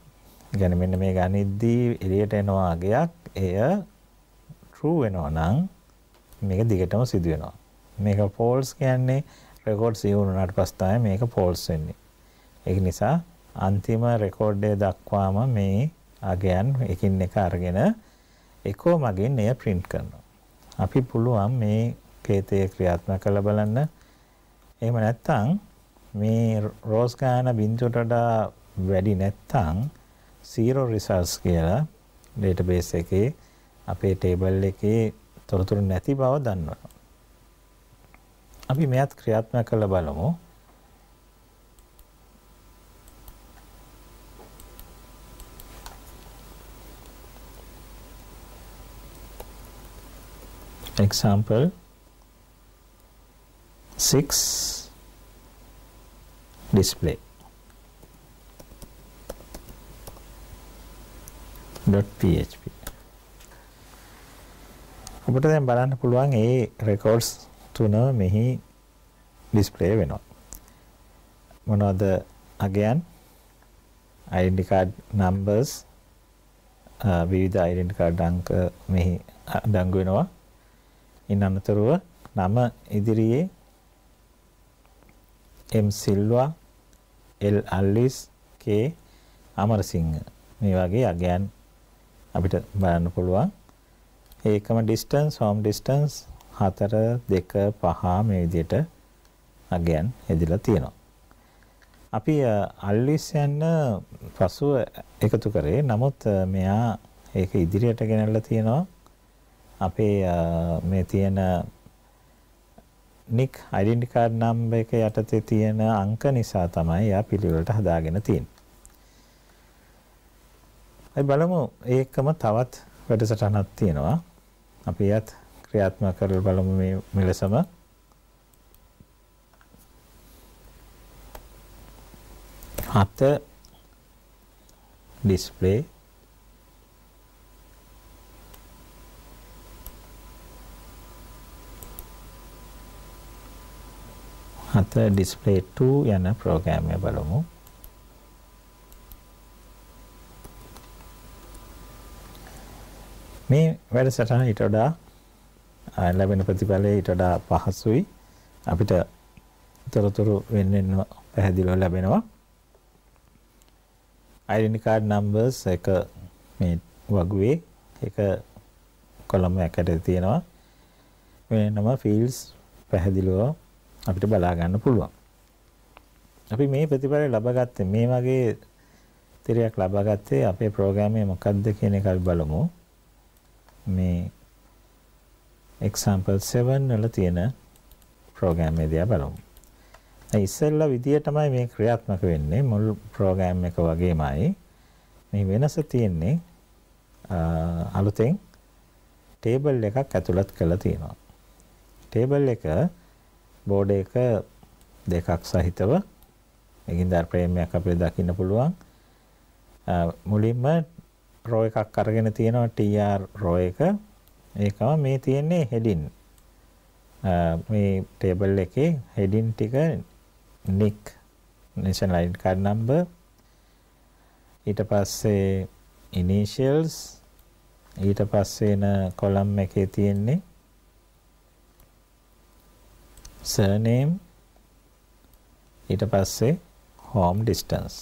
A: يعني මෙන්න මේ ගනිද්දී එළියට එනවා අගයක් එය true වෙනවා නම් මේක දිගටම සිදු වෙනවා. මේක false කියන්නේ රෙකෝඩ් සිහි වුණාට පස්සේ තමයි මේක false වෙන්නේ. ඒක නිසා අන්තිම රෙකෝඩ්ඩය දක්වාම මේ අගයන් එකින් එක අරගෙන එකෝ මගින් එය print කරනවා. අපි පුළුවන් මේ සංකේතය ක්‍රියාත්මක කරලා බලන්න. එහෙම නැත්නම් මේ රෝස් ගාන බිඳුවට වඩා වැඩි නැත්නම් zero results කියලා database එකේ අපේ table එකේ තොරතුරු නැති බව දන්වනවා. අපි මෙයත් ක්‍රියාත්මක කරලා බලමු. example 6 display .php ඔබට දැන් බලන්න පුළුවන් ඒ රෙකෝඩ්ස් තුන මෙහි ඩිස්ප්ලේ වෙනවා මොනවද අගයන් id card numbers විවිධ id card අංක මෙහි අඩංගු වෙනවා ඉන් අනතුරුව නම ඉදිරියේ M Silva L අල්ලිස් K Amarasinghe මේ වගේ අගයන් අපිට බලන්න පුළුවන් ඒකම distance home distance 4 2 5 මේ විදිහට අගයන් හැදිලා තියෙනවා අපි අල්ලිස් යන පසුව එකතු කරේ නමුත් මෙයා ඒක ඉදිරියට ගෙනල්ලා තියෙනවා අපේ මේ තියෙන නික් ඩෙන්ටි කාඩ් නම්බර් එක යටතේ තියෙන අංක නිසා තමයි එයා පිළිවෙලට හදාගෙන තියෙන්නේ. අපි බලමු ඒකම තවත් වැඩසටහනක් තියෙනවා. අපි එයත් ක්‍රියාත්මක කරලා බලමු මේ මෙලෙසම. හත display හතර display 2 යන ප්‍රෝග්‍රෑම් එක බලමු. මේ වැඩසටහන ඊට වඩා ලැබෙන ප්‍රතිඵලය ඊට වඩා පහසුයි. අපිට තොරතුරු වෙන වෙනම පැහැදිලිව ලැබෙනවා. identity card numbers එක මේ වගුවේ එක කොළම එකට තියෙනවා. වෙනම fields පැහැදිලිව අපිට බලා ගන්න පුළුවන්. අපි මේ ප්‍රතිඵල ලබාගත්තේ මේ වගේ තිරයක් ලබාගත්තේ අපේ ප්‍රෝග්‍රෑම් එක මොකක්ද කියන එක අපි බලමු. මේ example 7 වල තියෙන ප්‍රෝග්‍රෑම් එක දිහා බලමු. දැන් ඉස්සෙල්ලා විදියටමයි මේ ක්‍රියාත්මක වෙන්නේ මුල් ප්‍රෝග්‍රෑම් එක වගේමයි. මේ වෙනස තියෙන්නේ අලුතෙන් ටේබල් එකක් ඇතුළත් කරලා තියෙනවා. ටේබල් එක බෝඩ් එක දෙකක් සහිතව එකින්දා ප්‍රේමයක් අපිට දකින්න පුළුවන්. මුලින්ම රෝ එකක් අරගෙන තියෙනවා TR රෝ එක. ඒකම මේ තියෙන්නේ heading. මේ ටේබල් එකේ heading ටික nick national id card number ඊට පස්සේ initials ඊට පස්සේ එන කොලම් එකේ තියෙන්නේ surname ඊට පස්සේ home distance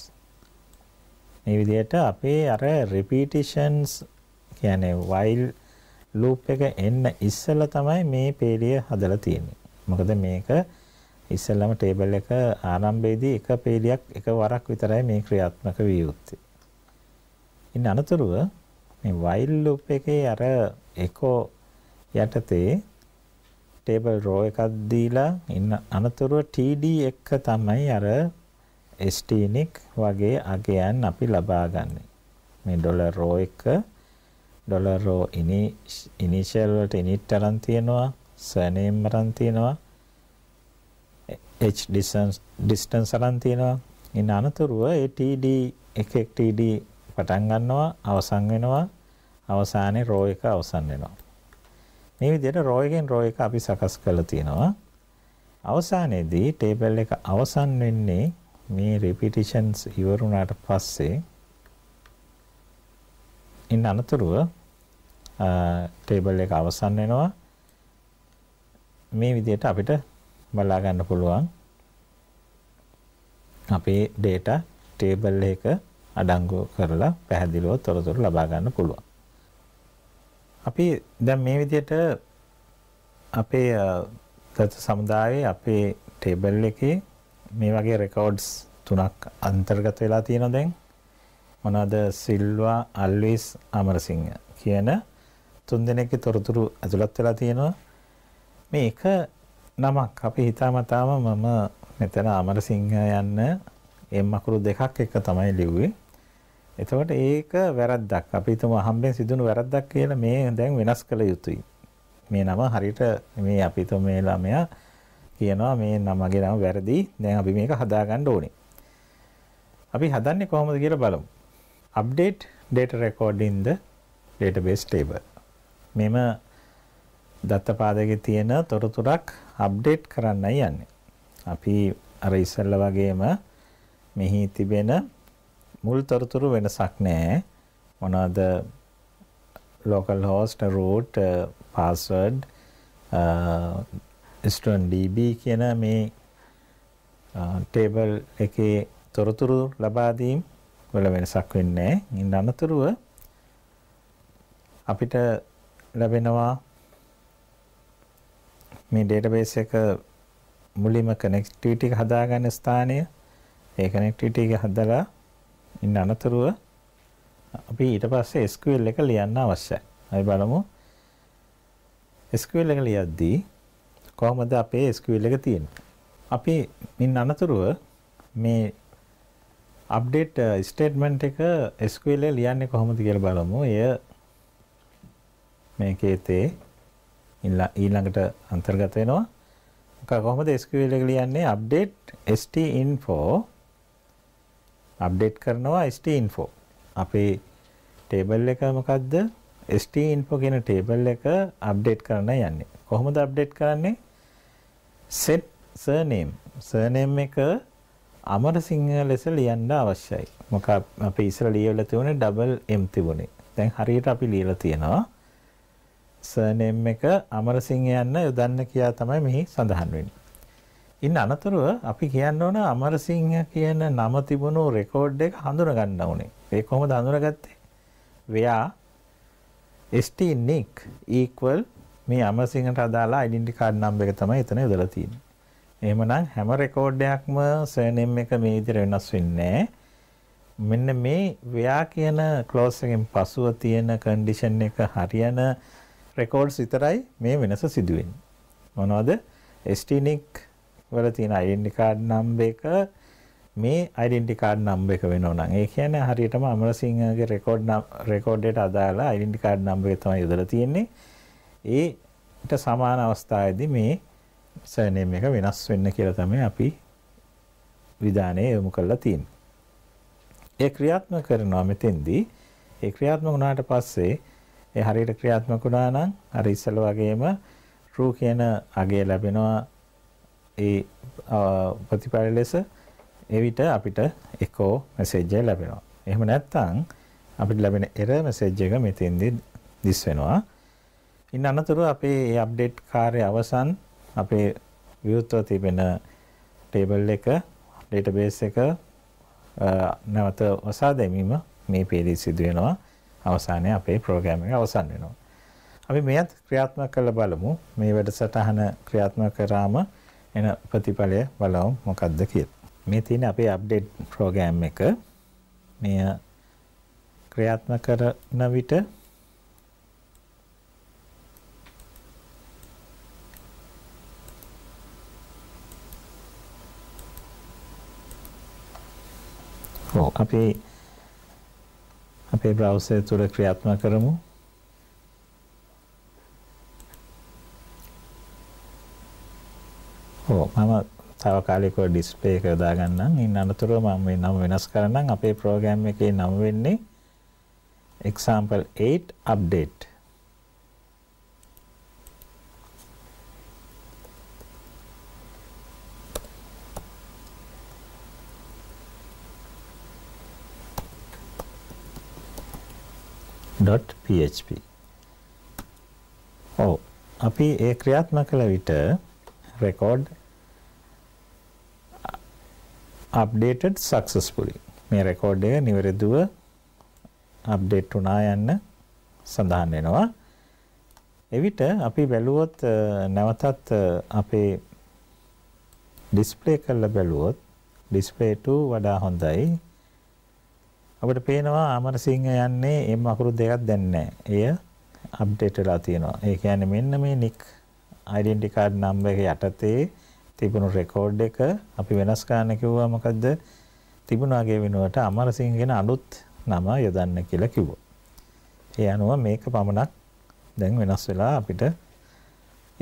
A: මේ විදිහට අපේ අර repetitions කියන්නේ while loop එක එන්න ඉස්සෙල්ලා තමයි මේ පේළිය හදලා තියෙන්නේ. මොකද මේක ඉස්සෙල්ලාම ටේබල් එක ආරම්භයේදී එක පේළියක් එක වරක් විතරයි මේ ක්‍රියාත්මක විය යුත්තේ. ඉන් අනතුරුව මේ while loop එකේ අර echo යටතේ ටේබල් රෝ එකක් දීලා ඉන්න අනතුරුව TD එක තමයි අර ස්ටීනික් වගේ අගයන් අපි ලබාගන්නේ. මේ ඩොලර් රෝ එක ඩොලර් රෝ ඉනිෂියල් වලට ඉනිට් අරන් තියෙනවා, සර්නේම් අරන් තියෙනවා, h distance distance අරන් තියෙනවා. ඉන්න අනතුරුව ඒ TD එකෙක් TD පටන් ගන්නවා, අවසන් වෙනවා, අවසානයේ රෝ එක අවසන් වෙනවා. මේ විදිහට රෝ එකෙන් රෝ එක අපි සකස් කරලා තියෙනවා. අවසානයේදී ටේබල් එක අවසන් වෙන්නේ මේ රිපිටිෂන්ස් ඉවරුණාට පස්සේ ඉන් අනතුරුව ටේබල් එක අවසන් වෙනවා මේ විදිහට අපිට බලා ගන්න පුළුවන් අපේ data ටේබල් එක අඩංගු කරලා පැහැදිලිව තොරතුරු ලබා ගන්න පුළුවන් අපි දැන් මේ විදිහට අපේ දත සමුදායේ අපේ ටේබල් එකේ මේ වගේ රෙකෝඩ්ස් තුනක් අන්තර්ගත වෙලා තියෙනවා දැන් මොනවාද සිල්වා අල්විස් අමරසිංහ කියන තුන් දෙනෙක්ගේ තොරතුරු ඇතුළත් වෙලා තියෙනවා මේ එක නමක් අපි හිතාමතාම මම මෙතන අමරසිංහ යන්න එම් අකුරු දෙකක් එක තමයි ලිව්වේ එතකොට ඒක වැරද්දක්. අපි හිතමු අහම්බෙන් සිදුණු වැරද්දක් කියලා මේ දැන් වෙනස් කළ යුතුයි. මේ නම හරියට මේ අපි හිතමු මේ ළමයා කියනවා මේ නමගේ නම වැරදි. දැන් අපි මේක හදාගන්න ඕනේ. අපි හදන්නේ කොහොමද කියලා බලමු. update data record in the database table. මෙම දත්තපාදකේ තියෙන තොරතුරක් අප්ඩේට් කරන්නයි යන්නේ. අපි අර ඉස්සෙල්ලා වගේම මෙහි තිබෙන මුල් තොරතුරු වෙනසක් නෑ මොනවද ලෝකල් හෝස්ට රූට් පාස්වඩ් ස්ටන් DB කියන මේ ටේබල් uh, එකේ තොරතුරු ලබාදීම් වල වෙනසක් වෙන්නේ ඉන් අනතුරුව අපිට ලැබෙනවා මේ ඩේටබේස් එක මුලින්ම කනෙක්ටිවිටි එක හදාගන්න ස්ථානය ඒ කනෙක්ටිවිටි එක හදලා ඉන්න අනතුරුව අපි ඊට පස්සේ SQL එක ලියන්න අවශ්‍යයි. අපි බලමු SQL එක ලියද්දී කොහොමද අපේ SQL එක තියෙන්නේ. අපි මින් අනතුරුව මේ අප්ඩේට් ස්ටේට්මන්ට් එක SQL එකේ ලියන්නේ කොහොමද කියලා බලමු. එය මේකේ තේ ඊළඟට අන්තර්ගත වෙනවා. කොහොමද SQL එක ලියන්නේ? update st info අප්ඩේට් කරනවා ST info. අපේ ටේබල් එක මොකක්ද? ST info කියන ටේබල් එක අප්ඩේට් කරන්න යන්නේ. කොහොමද අප්ඩේට් කරන්නේ? set surname. surname එක අමරසිංහ ලෙස ලියන්න අවශ්‍යයි. මොකක් අපි ඉස්සර ලියවලා තිබුණේ double m තිබුණේ. දැන් හරියට අපි ලියලා තියෙනවා. surname එක අමරසිංහ යන්න යොදන්න කියලා තමයි මෙහි සඳහන් වෙන්නේ. ඉන්න අනතුරුව අපි කියන්න ඕන අමරසිංහ කියන නම තිබුණු රෙකෝඩ් එක හඳුන ගන්න ඕනේ. ඒ කොහොමද හඳුනගත්තේ? ව්‍යා ST nick equal මේ අමරසිංහට අදාළ ඩෙන්ටි කාඩ් නම්බර් එක තමයි එතන යොදලා තියෙන්නේ. එහෙමනම් හැම රෙකෝඩ් එකක්ම සර්නේම් එක මේ විදිහට වෙනස් වෙන්නේ මෙන්න මේ ව්‍යා කියන ක්ලෝස් එකෙන් පසුව තියෙන කන්ඩිෂන් එක හරියන රෙකෝඩ්ස් විතරයි මේ වෙනස සිදු වෙන්නේ. මොනවද? ST nick වල තියෙන ඩෙන්ටි කාඩ් නම්බ එක මේ ඩෙන්ටි කාඩ් නම්බ එක වෙනවා නම් ඒ කියන්නේ හරියටම අමරසිංහගේ රෙකෝඩ් රෙකෝඩ් එකට අදාළ ඩෙන්ටි කාඩ් නම්බර එක තමයි යොදලා තියෙන්නේ. ඒට සමාන අවස්ථාවේදී මේ සර්නේම් එක වෙනස් වෙන්න කියලා තමයි අපි විධානය යොමු කරලා තියෙන්නේ. ඒ ක්‍රියාත්මක කරනවා මෙතෙන්දී ඒ ක්‍රියාත්මක වුණාට පස්සේ ඒ හරියට ක්‍රියාත්මක වුණා නම් අර ඉස්සල වගේම true කියන අගය ලැබෙනවා ඒ ප්‍රතිපල ලෙස එවිට අපිට එකෝ මැසේජ්ජය ලැබෙනවා. එහෙම නැත්තං අපිට ලැබෙන එර මැසේජ් එක මෙතෙන්දි දිස් වෙනවා. ඉන් අනතුරු අපේ ඒ අප්ඩේට් කාර්ය අවසන් අපේ විවෘතව තිබෙන ටේබල් එක ඩේටබේස් එක නැවත ඔසා දැමීම මේ පේදී සිදු වෙනවා. අවසානයේ අපේ ප්‍රෝග්‍රෑම් එක අවසන් වෙනවා. අපි මෙයත් ක්‍රියාත්මක කරලා බලමු. මේ වැඩසටහන ක්‍රියාත්මක කරාම එන ප්‍රතිඵලය බලවම් මොකක්ද කිය. මේ තියෙන අපේ අප්ඩේට් ප්‍රෝගෑම් එක මෙය ක්‍රියාත්ම කරන විට අපි අපේ බ්‍රවසය තුළ ක්‍රියාත්ම කරමු ඕ මම තවකාලිකව ඩිස්පේ එක යොදාගන්නම්. ඉන් අනතුරුව මම මේ නම වෙනස් කරනම් අපේ ප්‍රෝග්‍රෑම් එකේ නම වෙන්නේ example 8 update. .php. ඔව්. අපි ඒ ක්‍රියාත්මක කළ විට record updated successfully මේ රෙකෝඩ් එක නිවැරදිව අප්ඩේට් වුණා යන්න සඳහන් වෙනවා එවිට අපි බැලුවොත් නැවතත් අපේ ඩිස්ප්ලේ කරලා බැලුවොත් ඩිස්ප්ලේ 2 වඩා හොඳයි අපිට පේනවා අමරසිංහ යන්නේ එම් අකුරු දෙකක් දැන් නැහැ එය අප්ඩේට් වෙලා තියෙනවා ඒ කියන්නේ මෙන්න මේ නික් ඩෙන්ටි කාඩ් නම්බර් එක යටතේ තිබුණු රෙකෝඩ් එක අපි වෙනස් කරන්න කිව්වා මොකද්ද තිබුණාගේ වෙනුවට අමරසිංහ කියන අලුත් නම යොදන්න කියලා කිව්වා. ඒ අනුව මේක පමණක් දැන් වෙනස් වෙලා අපිට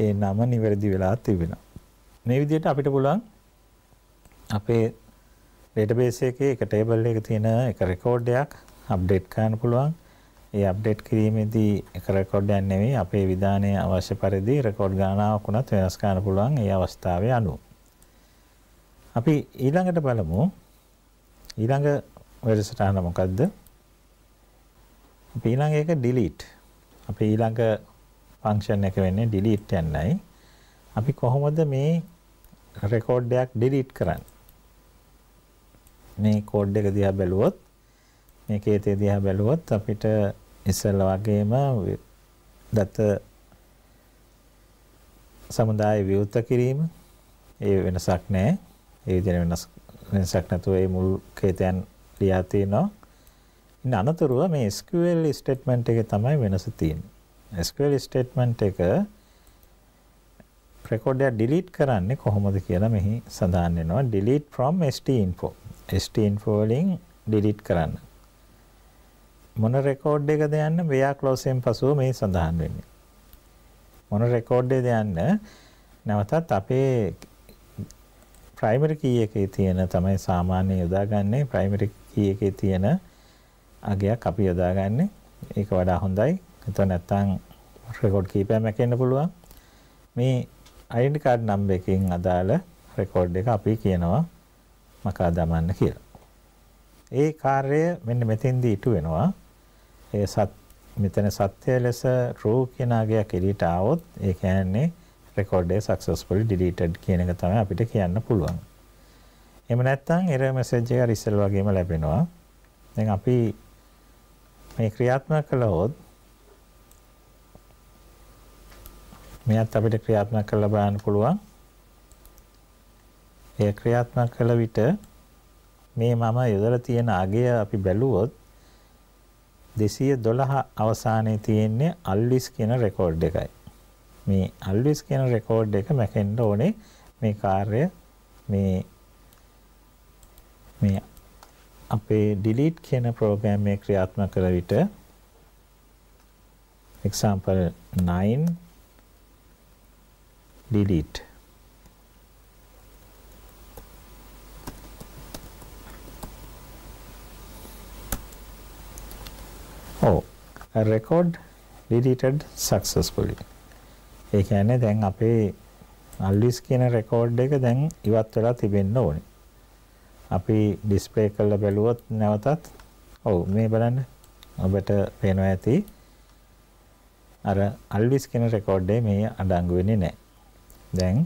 A: ඒ නම නිවැරදි වෙලා තිබෙනවා. මේ විදිහට අපිට පුළුවන් අපේ database එකේ එක table එකේ තියෙන එක record එකක් update කරන්න පුළුවන්. ඒ අප්ඩේට් කිරීමේදී එක රෙකෝඩ්යක් නෙවෙයි අපේ විධානය අවශ්‍ය පරිදි රෙකෝඩ් ගණනාවක් උනත් වෙනස් කරන්න පුළුවන් ඒ අවස්ථාවේ අනුව. අපි ඊළඟට බලමු ඊළඟ වැඩසටහන මොකද්ද? අපි ඊළඟ එක delete. අපි ඊළඟ ෆන්ක්ෂන් එක වෙන්නේ delete යන්නයි. අපි කොහොමද මේ රෙකෝඩ් එකක් delete කරන්නේ? මේ කෝඩ් එක දිහා බැලුවොත් මේකේ තේ දිහා බැලුවොත් අපිට ඉස්සල්ල වගේම දත සමුදාය විවෘත කිරීම ඒ වෙනසක් නෑ ඒ විදිහට වෙනස් වෙනසක් නැතුව ඒ මුල් කේතයන් ලියා තිනවා ඉන්න අනතුරුව මේ SQL ස්ටේට්මන්ට් එකේ තමයි වෙනස තියෙන්නේ SQL ස්ටේට්මන්ට් එක රෙකෝඩ් එක ඩිලීට් කරන්නේ කොහොමද කියලා මෙහි සඳහන් වෙනවා delete from st info st info වලින් delete කරන්න මොන රෙකෝඩ් එකද යන්න ව්‍යා ක්ලෝසෙන් පසුව මේ සඳහන් වෙන්නේ. මොන රෙකෝඩ් එකද යන්න නැවතත් අපේ ප්‍රයිමරි කී එකේ තියෙන තමයි සාමාන්‍ය යොදාගන්නේ ප්‍රයිමරි කී එකේ තියෙන අගයක් අපි යොදාගන්නේ. ඒක වඩා හොඳයි. එතකොට නැත්තම් රෙකෝඩ් කීපයක් එන්න පුළුවන්. මේ අයිඩෙන්ටි කාඩ් නම්බර් එකකින් අදාළ රෙකෝඩ් එක අපි කියනවා මකා දමන්න කියලා. ඒ කාර්යය මෙන්න මෙතෙන්දී ඉටු වෙනවා. ඒ සත් මෙතන සත්‍ය ලෙස true කියන අගයක් එළියට ආවොත් ඒ කියන්නේ රෙකෝඩ් එක successfully deleted කියන එක තමයි අපිට කියන්න පුළුවන්. එහෙම නැත්නම් error message එක රිසල් වගේම ලැබෙනවා. දැන් අපි මේ ක්‍රියාත්මක කළොත් මෙයත් අපිට ක්‍රියාත්මක කරලා බලන්න පුළුවන්. ඒ ක්‍රියාත්මක කළ විට මේ මම යොදලා තියෙන අගය අපි බැලුවොත් 212 අවසානයේ තියෙන්නේ අල්විස් කියන රෙකෝඩ් එකයි. මේ අල්විස් කියන රෙකෝඩ් එක මැකෙන්න ඕනේ මේ කාර්ය මේ මේ අපේ delete කියන ප්‍රෝග්‍රෑම් එක ක්‍රියාත්මක කළ විට example 9 delete ඔව් රෙකෝඩ් ඩිලීටඩ් සක්සස්ෆුලි ඒ කියන්නේ දැන් අපේ අල්විස් කියන රෙකෝඩ් එක දැන් ඉවත් වෙලා තිබෙන්න ඕනේ අපි ඩිස්ප්ලේ කරලා බැලුවොත් නැවතත් ඔව් මේ බලන්න ඔබට පේනවා ඇති අර අල්විස් කියන රෙකෝඩ් එක මේ අඩංගු වෙන්නේ නැහැ දැන්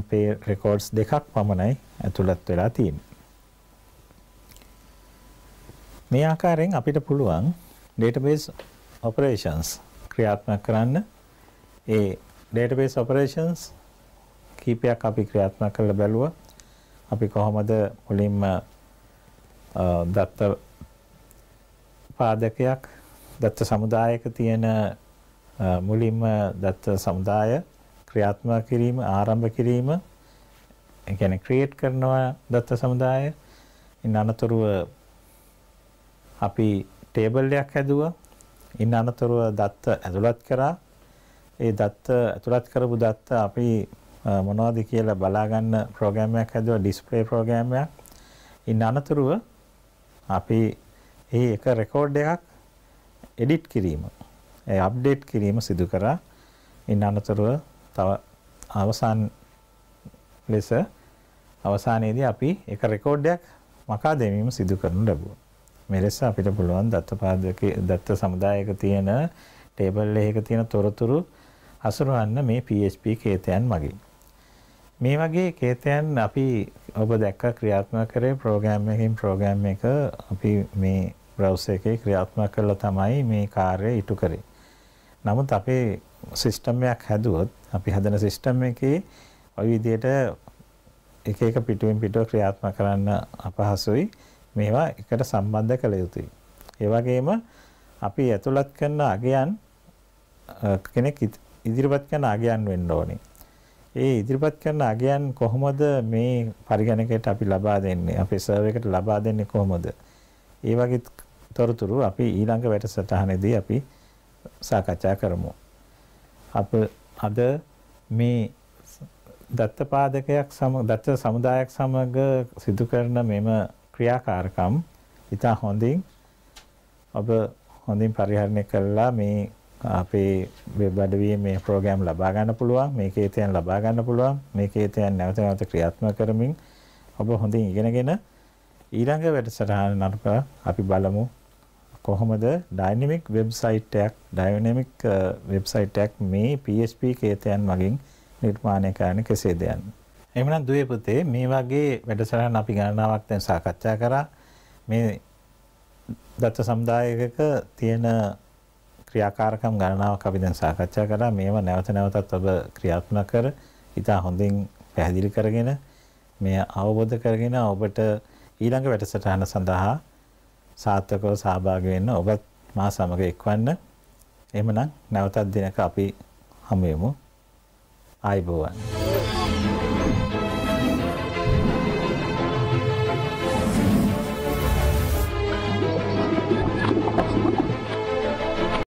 A: අපේ රෙකෝඩ්ස් දෙකක් පමණයි ඇතුළත් වෙලා තියෙන්නේ මේ ආකාරයෙන් අපිට පුළුවන් database operations ක්‍රියාත්මක කරන්න ඒ database operations කීපයක් අපි ක්‍රියාත්මක කරලා බැලුවා අපි කොහොමද මුලින්ම දත්ත පාදකයක් දත්ත සමුදායක තියෙන මුලින්ම දත්ත සමුදාය ක්‍රියාත්මක කිරීම ආරම්භ කිරීම ඒ කියන්නේ ක්‍රියේට් කරනවා දත්ත සමුදාය ඉන් අනතුරුව අපි ටේබල් එකක් හැදුවා. ඉන් අනතුරුව දත්ත ඇතුළත් කරා. ඒ දත්ත ඇතුළත් කරපු දත්ත අපි මොනවද කියලා බලාගන්න ප්‍රෝග්‍රෑම් එකක් හැදුවා ඩිස්ප්ලේ ප්‍රෝග්‍රෑම් එකක්. ඉන් අනතුරුව අපි ඒ එක රෙකෝඩ් එකක් එඩිට් කිරීම, ඒ අප්ඩේට් කිරීම සිදු කරා. ඉන් අනතුරුව තව අවසාන ලෙස අවසානයේදී අපි එක රෙකෝඩ් එකක් මකා දැමීම සිදු කරනු ලැබුවා. මෙලෙස අපිට පුළුවන් දත්තපාදක දත්ත සමුදායක තියෙන ටේබල් එකක තියෙන තොරතුරු අසුරවන්න මේ PHP කේතයන් මගින්. මේ වගේ කේතයන් අපි ඔබ දැක්ක ක්‍රියාත්මක කරේ ප්‍රෝග්‍රෑම් එකකින් ප්‍රෝග්‍රෑම් එක අපි මේ බ්‍රවුසර් එකේ ක්‍රියාත්මක කරලා තමයි මේ කාර්යය ඉටු කරේ. නමුත් අපේ සිස්ටම් එකක් හැදුවොත් අපි හදන සිස්ටම් එකේ ওই විදිහට එක එක පිටුවෙන් පිටුව ක්‍රියාත්මක කරන්න අපහසුයි. මේවා එකට සම්බන්ධ කළ යුතුයි. ඒ වගේම අපි ඇතුළත් කරන අගයන් කෙනෙක් ඉදිරිපත් කරන අගයන් වෙන්න ඕනේ. ඒ ඉදිරිපත් කරන අගයන් කොහොමද මේ පරිගණකයට අපි ලබා දෙන්නේ? අපේ සර්වර් එකට ලබා දෙන්නේ කොහොමද? ඒ වගේ තොරතුරු අපි ඊළඟ වැඩසටහනේදී අපි සාකච්ඡා කරමු. අප අද මේ දත්ත පාදකයක් සම දත්ත සමුදායක් සමග සිදු කරන මෙම ක්‍රියාකාරකම් ඉතා හොඳින් ඔබ හොඳින් පරිහරණය කරලා මේ අපේ වෙබ් අඩවියේ මේ ප්‍රෝග්‍රෑම් ලබා ගන්න පුළුවන් මේකේ තියෙන ලබා ගන්න පුළුවන් මේකේ තියෙන නැවත නැවත ක්‍රියාත්මක කරමින් ඔබ හොඳින් ඉගෙනගෙන ඊළඟ වැඩසටහන නරක අපි බලමු කොහොමද ඩයිනමික් වෙබ්සයිට් එකක් ඩයිනමික් වෙබ්සයිට් uh, එකක් මේ PHP කේතයන් මගින් නිර්මාණය කරන්න කෙසේද යන්නේ එමනම් දුවේ පුතේ මේ වගේ වැඩසටහන් අපි ගණනාවක් දැන් සාකච්ඡා කරා මේ දත්ත සමුදායකක තියෙන ක්‍රියාකාරකම් ගණනාවක් අපි දැන් සාකච්ඡා කරා මේවා නැවත නැවතත් ඔබ ක්‍රියාත්මක කර ඉතා හොඳින් පැහැදිලි කරගෙන මේ අවබෝධ කරගෙන ඔබට ඊළඟ වැඩසටහන සඳහා සාර්ථකව සහභාගී වෙන්න ඔබත් මා සමග එක්වන්න එහෙමනම් නැවතත් දිනක අපි හමු වෙමු ආයිබෝවන්